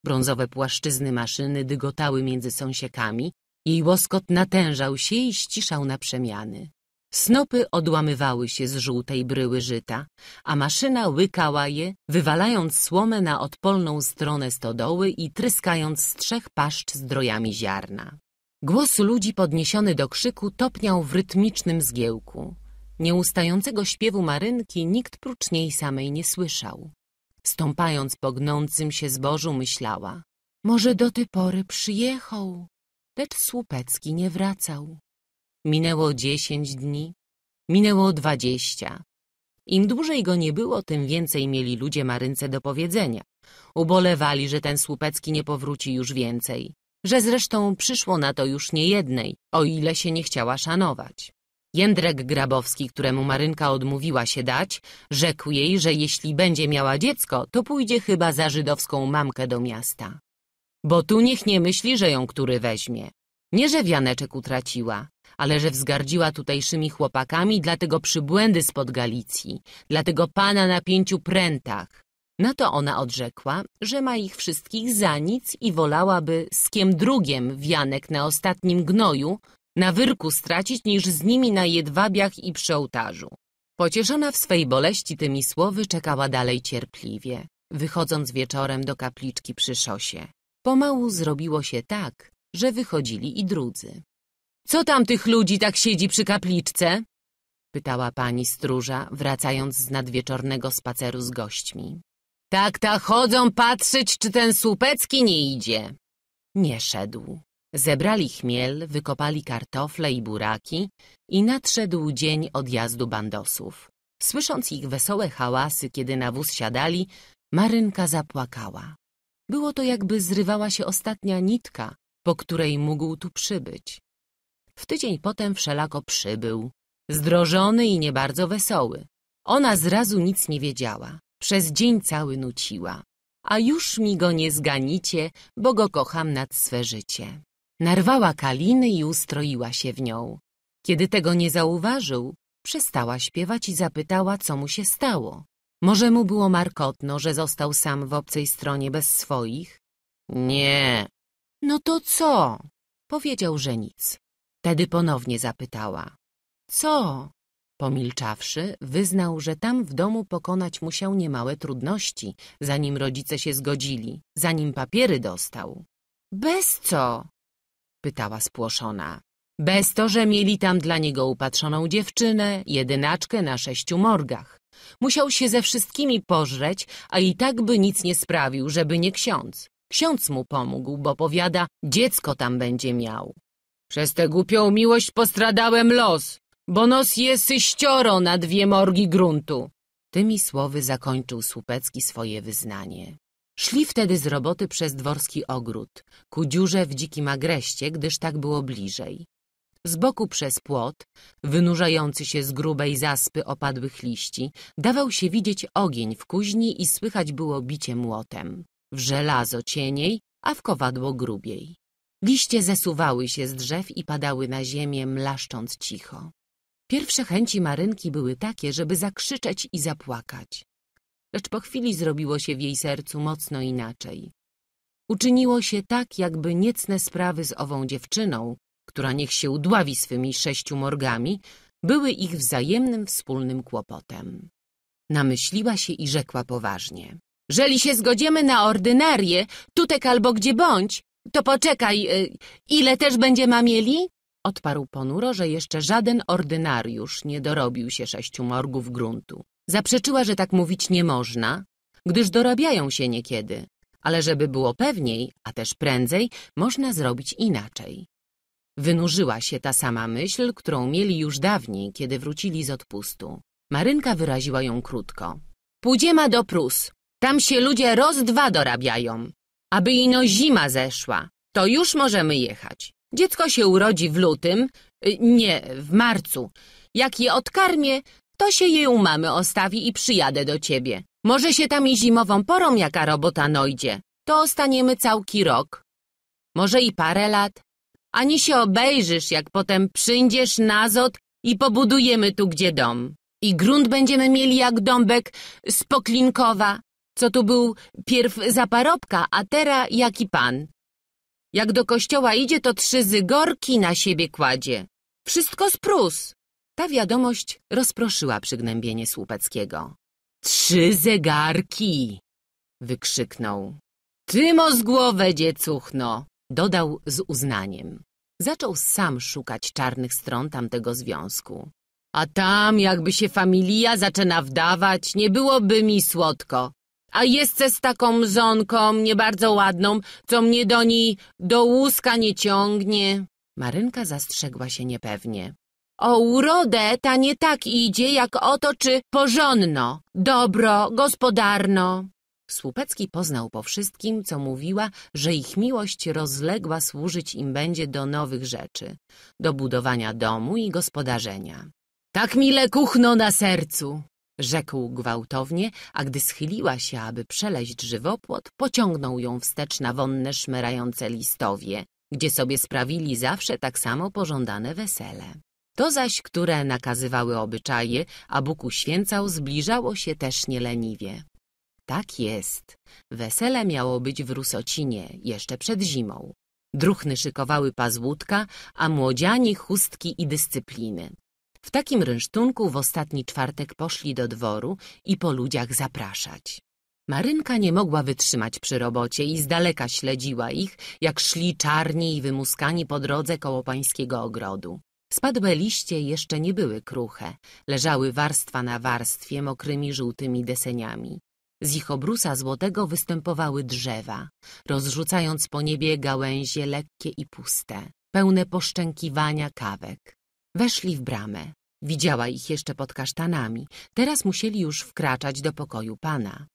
Brązowe płaszczyzny maszyny dygotały między sąsiekami, jej łoskot natężał się i ściszał na przemiany. Snopy odłamywały się z żółtej bryły żyta, a maszyna łykała je, wywalając słomę na odpolną stronę stodoły i tryskając z trzech paszcz zdrojami ziarna. Głos ludzi podniesiony do krzyku topniał w rytmicznym zgiełku. Nieustającego śpiewu marynki nikt prócz niej samej nie słyszał. Stąpając po gnącym się zbożu myślała. Może do tej pory przyjechał, lecz Słupecki nie wracał. Minęło dziesięć dni, minęło dwadzieścia. Im dłużej go nie było, tym więcej mieli ludzie Marynce do powiedzenia. Ubolewali, że ten Słupecki nie powróci już więcej, że zresztą przyszło na to już nie jednej, o ile się nie chciała szanować. Jędrek Grabowski, któremu Marynka odmówiła się dać, rzekł jej, że jeśli będzie miała dziecko, to pójdzie chyba za żydowską mamkę do miasta. Bo tu niech nie myśli, że ją który weźmie. Nie, że wianeczek utraciła, ale że wzgardziła tutejszymi chłopakami, dlatego przybłędy spod Galicji, dlatego pana na pięciu prętach. Na to ona odrzekła, że ma ich wszystkich za nic i wolałaby z kiem drugiem wianek na ostatnim gnoju na wyrku stracić niż z nimi na jedwabiach i przy ołtarzu. Pocieszona w swej boleści tymi słowy czekała dalej cierpliwie, wychodząc wieczorem do kapliczki przy szosie. Pomału zrobiło się tak, że wychodzili i drudzy. Co tam tych ludzi tak siedzi przy kapliczce? Pytała pani stróża, wracając z nadwieczornego spaceru z gośćmi. Tak ta chodzą patrzeć, czy ten słupecki nie idzie. Nie szedł. Zebrali chmiel, wykopali kartofle i buraki i nadszedł dzień odjazdu bandosów. Słysząc ich wesołe hałasy, kiedy na wóz siadali, Marynka zapłakała. Było to jakby zrywała się ostatnia nitka, po której mógł tu przybyć. W tydzień potem wszelako przybył. Zdrożony i nie bardzo wesoły. Ona zrazu nic nie wiedziała. Przez dzień cały nuciła. A już mi go nie zganicie, bo go kocham nad swe życie. Narwała kaliny i ustroiła się w nią. Kiedy tego nie zauważył, przestała śpiewać i zapytała, co mu się stało. Może mu było markotno, że został sam w obcej stronie bez swoich? Nie. No to co? Powiedział, że nic. Tedy ponownie zapytała. Co? Pomilczawszy, wyznał, że tam w domu pokonać musiał niemałe trudności, zanim rodzice się zgodzili, zanim papiery dostał. Bez co? pytała spłoszona. Bez to, że mieli tam dla niego upatrzoną dziewczynę, jedynaczkę na sześciu morgach. Musiał się ze wszystkimi pożreć, a i tak by nic nie sprawił, żeby nie ksiądz. Ksiądz mu pomógł, bo powiada, dziecko tam będzie miał. Przez tę głupią miłość postradałem los, bo nos jest ścioro na dwie morgi gruntu. Tymi słowy zakończył Słupecki swoje wyznanie. Szli wtedy z roboty przez dworski ogród, ku dziurze w dzikim agreście, gdyż tak było bliżej. Z boku przez płot, wynurzający się z grubej zaspy opadłych liści, dawał się widzieć ogień w kuźni i słychać było bicie młotem. W żelazo cieniej, a w kowadło grubiej. Liście zesuwały się z drzew i padały na ziemię, mlaszcząc cicho. Pierwsze chęci Marynki były takie, żeby zakrzyczeć i zapłakać. Lecz po chwili zrobiło się w jej sercu mocno inaczej. Uczyniło się tak, jakby niecne sprawy z ową dziewczyną, która niech się udławi swymi sześciu morgami, były ich wzajemnym wspólnym kłopotem. Namyśliła się i rzekła poważnie: „Jeżeli się zgodzimy na ordynarię, tutek albo gdzie bądź, to poczekaj, y, ile też ma mieli? Odparł ponuro, że jeszcze żaden ordynariusz nie dorobił się sześciu morgów gruntu. Zaprzeczyła, że tak mówić nie można, gdyż dorabiają się niekiedy, ale żeby było pewniej, a też prędzej, można zrobić inaczej. Wynurzyła się ta sama myśl, którą mieli już dawniej, kiedy wrócili z odpustu. Marynka wyraziła ją krótko. Pójdziemy do Prus. Tam się ludzie roz dwa dorabiają. Aby ino zima zeszła, to już możemy jechać. Dziecko się urodzi w lutym, y, nie, w marcu. Jak je odkarmię, to się jej u mamy ostawi i przyjadę do ciebie. Może się tam i zimową porą jaka robota nojdzie. To ostaniemy całki rok. Może i parę lat. Ani się obejrzysz, jak potem przyjdziesz na zot i pobudujemy tu gdzie dom. I grunt będziemy mieli jak dąbek z poklinkowa, co tu był pierw za parobka, a teraz jaki pan. Jak do kościoła idzie, to trzy zygorki na siebie kładzie. Wszystko sprós. Ta wiadomość rozproszyła przygnębienie Słupeckiego. Trzy zegarki! wykrzyknął. Ty mozgłowe dziecuchno! dodał z uznaniem. Zaczął sam szukać czarnych stron tamtego związku. A tam, jakby się familia zaczyna wdawać, nie byłoby mi słodko. A jesteś z taką mzonką, nie bardzo ładną, co mnie do niej do łuska nie ciągnie. Marynka zastrzegła się niepewnie. O urodę ta nie tak idzie, jak oto czy porządno, dobro, gospodarno. Słupecki poznał po wszystkim, co mówiła, że ich miłość rozległa służyć im będzie do nowych rzeczy, do budowania domu i gospodarzenia. Tak mile kuchno na sercu, Rzekł gwałtownie, a gdy schyliła się, aby przeleść żywopłot, pociągnął ją wstecz na wonne szmerające listowie, gdzie sobie sprawili zawsze tak samo pożądane wesele. To zaś, które nakazywały obyczaje, a Bóg uświęcał, zbliżało się też nieleniwie. Tak jest. Wesele miało być w Rusocinie, jeszcze przed zimą. Druchny szykowały pazłódka, a młodziani chustki i dyscypliny. W takim rynsztunku w ostatni czwartek poszli do dworu i po ludziach zapraszać. Marynka nie mogła wytrzymać przy robocie i z daleka śledziła ich, jak szli czarni i wymuskani po drodze koło pańskiego ogrodu. Spadłe liście jeszcze nie były kruche, leżały warstwa na warstwie mokrymi żółtymi deseniami. Z ich obrusa złotego występowały drzewa, rozrzucając po niebie gałęzie lekkie i puste, pełne poszczękiwania kawek. Weszli w bramę. Widziała ich jeszcze pod kasztanami. Teraz musieli już wkraczać do pokoju pana.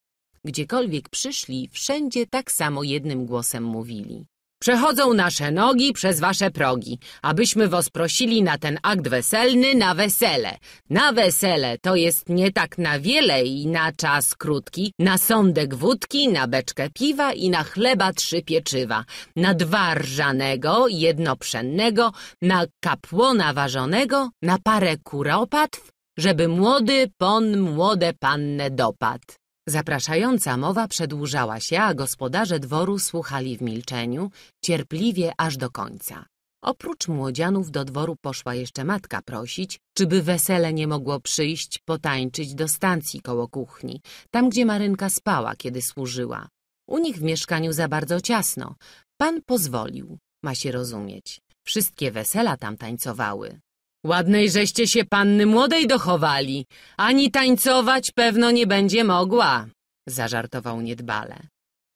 Gdziekolwiek przyszli, wszędzie tak samo jednym głosem mówili. Przechodzą nasze nogi przez wasze progi, abyśmy was prosili na ten akt weselny na wesele. Na wesele to jest nie tak na wiele i na czas krótki, na sądek wódki, na beczkę piwa i na chleba trzy pieczywa, na dwa rżanego, jedno pszennego, na kapłona ważonego, na parę kuropatw, żeby młody pon młode panne dopadł. Zapraszająca mowa przedłużała się, a gospodarze dworu słuchali w milczeniu, cierpliwie aż do końca. Oprócz młodzianów do dworu poszła jeszcze matka prosić, czyby wesele nie mogło przyjść potańczyć do stacji koło kuchni, tam gdzie Marynka spała, kiedy służyła. U nich w mieszkaniu za bardzo ciasno. Pan pozwolił, ma się rozumieć. Wszystkie wesela tam tańcowały. Ładnej żeście się panny młodej dochowali. Ani tańcować pewno nie będzie mogła, zażartował niedbale.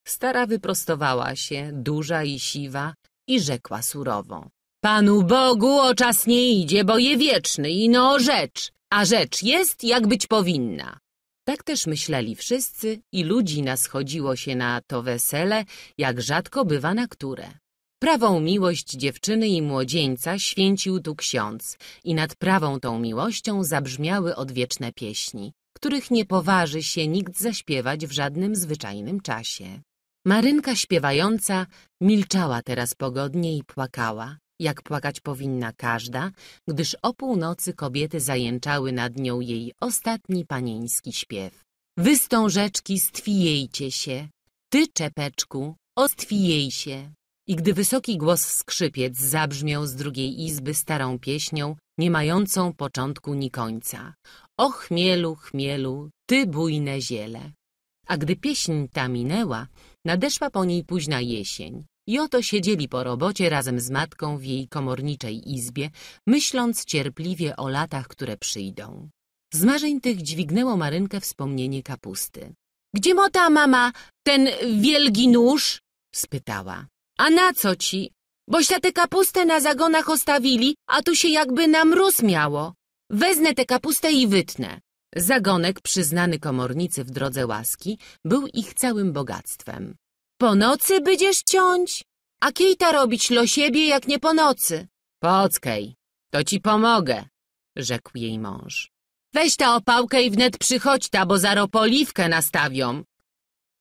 Stara wyprostowała się, duża i siwa, i rzekła surowo. Panu Bogu o czas nie idzie, bo je wieczny i no rzecz, a rzecz jest jak być powinna. Tak też myśleli wszyscy i ludzi chodziło się na to wesele, jak rzadko bywa na które. Prawą miłość dziewczyny i młodzieńca święcił tu ksiądz i nad prawą tą miłością zabrzmiały odwieczne pieśni, których nie poważy się nikt zaśpiewać w żadnym zwyczajnym czasie. Marynka śpiewająca milczała teraz pogodnie i płakała, jak płakać powinna każda, gdyż o północy kobiety zajęczały nad nią jej ostatni panieński śpiew. Wystążeczki, stwijejcie się, ty czepeczku, ostwijej się. I gdy wysoki głos skrzypiec zabrzmiał z drugiej izby starą pieśnią, nie mającą początku ni końca. O chmielu, chmielu, ty bujne ziele. A gdy pieśń ta minęła, nadeszła po niej późna jesień. I oto siedzieli po robocie razem z matką w jej komorniczej izbie, myśląc cierpliwie o latach, które przyjdą. Z marzeń tych dźwignęło Marynkę wspomnienie kapusty. – Gdzie mota, mama, ten wielgi nóż? – spytała. A na co ci? ta tę kapustę na zagonach ostawili, a tu się jakby na mróz miało. Weznę tę kapustę i wytnę. Zagonek, przyznany komornicy w drodze łaski, był ich całym bogactwem. Po nocy będziesz ciąć, a kiejta robić lo siebie jak nie po nocy. Pockej, to ci pomogę, rzekł jej mąż. Weź ta opałkę i wnet przychodź ta, bo zaropoliwkę nastawią.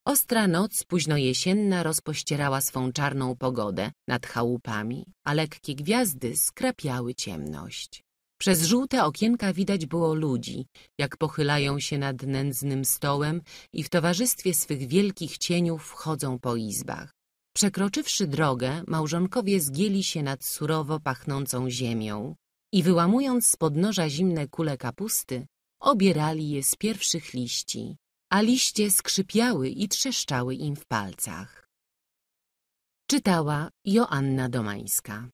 Ostra noc późnojesienna rozpościerała swą czarną pogodę nad chałupami, a lekkie gwiazdy skrapiały ciemność. Przez żółte okienka widać było ludzi, jak pochylają się nad nędznym stołem i w towarzystwie swych wielkich cieniów chodzą po izbach. Przekroczywszy drogę, małżonkowie zgięli się nad surowo pachnącą ziemią i wyłamując z podnoża zimne kule kapusty, obierali je z pierwszych liści, a liście skrzypiały i trzeszczały im w palcach. Czytała Joanna Domańska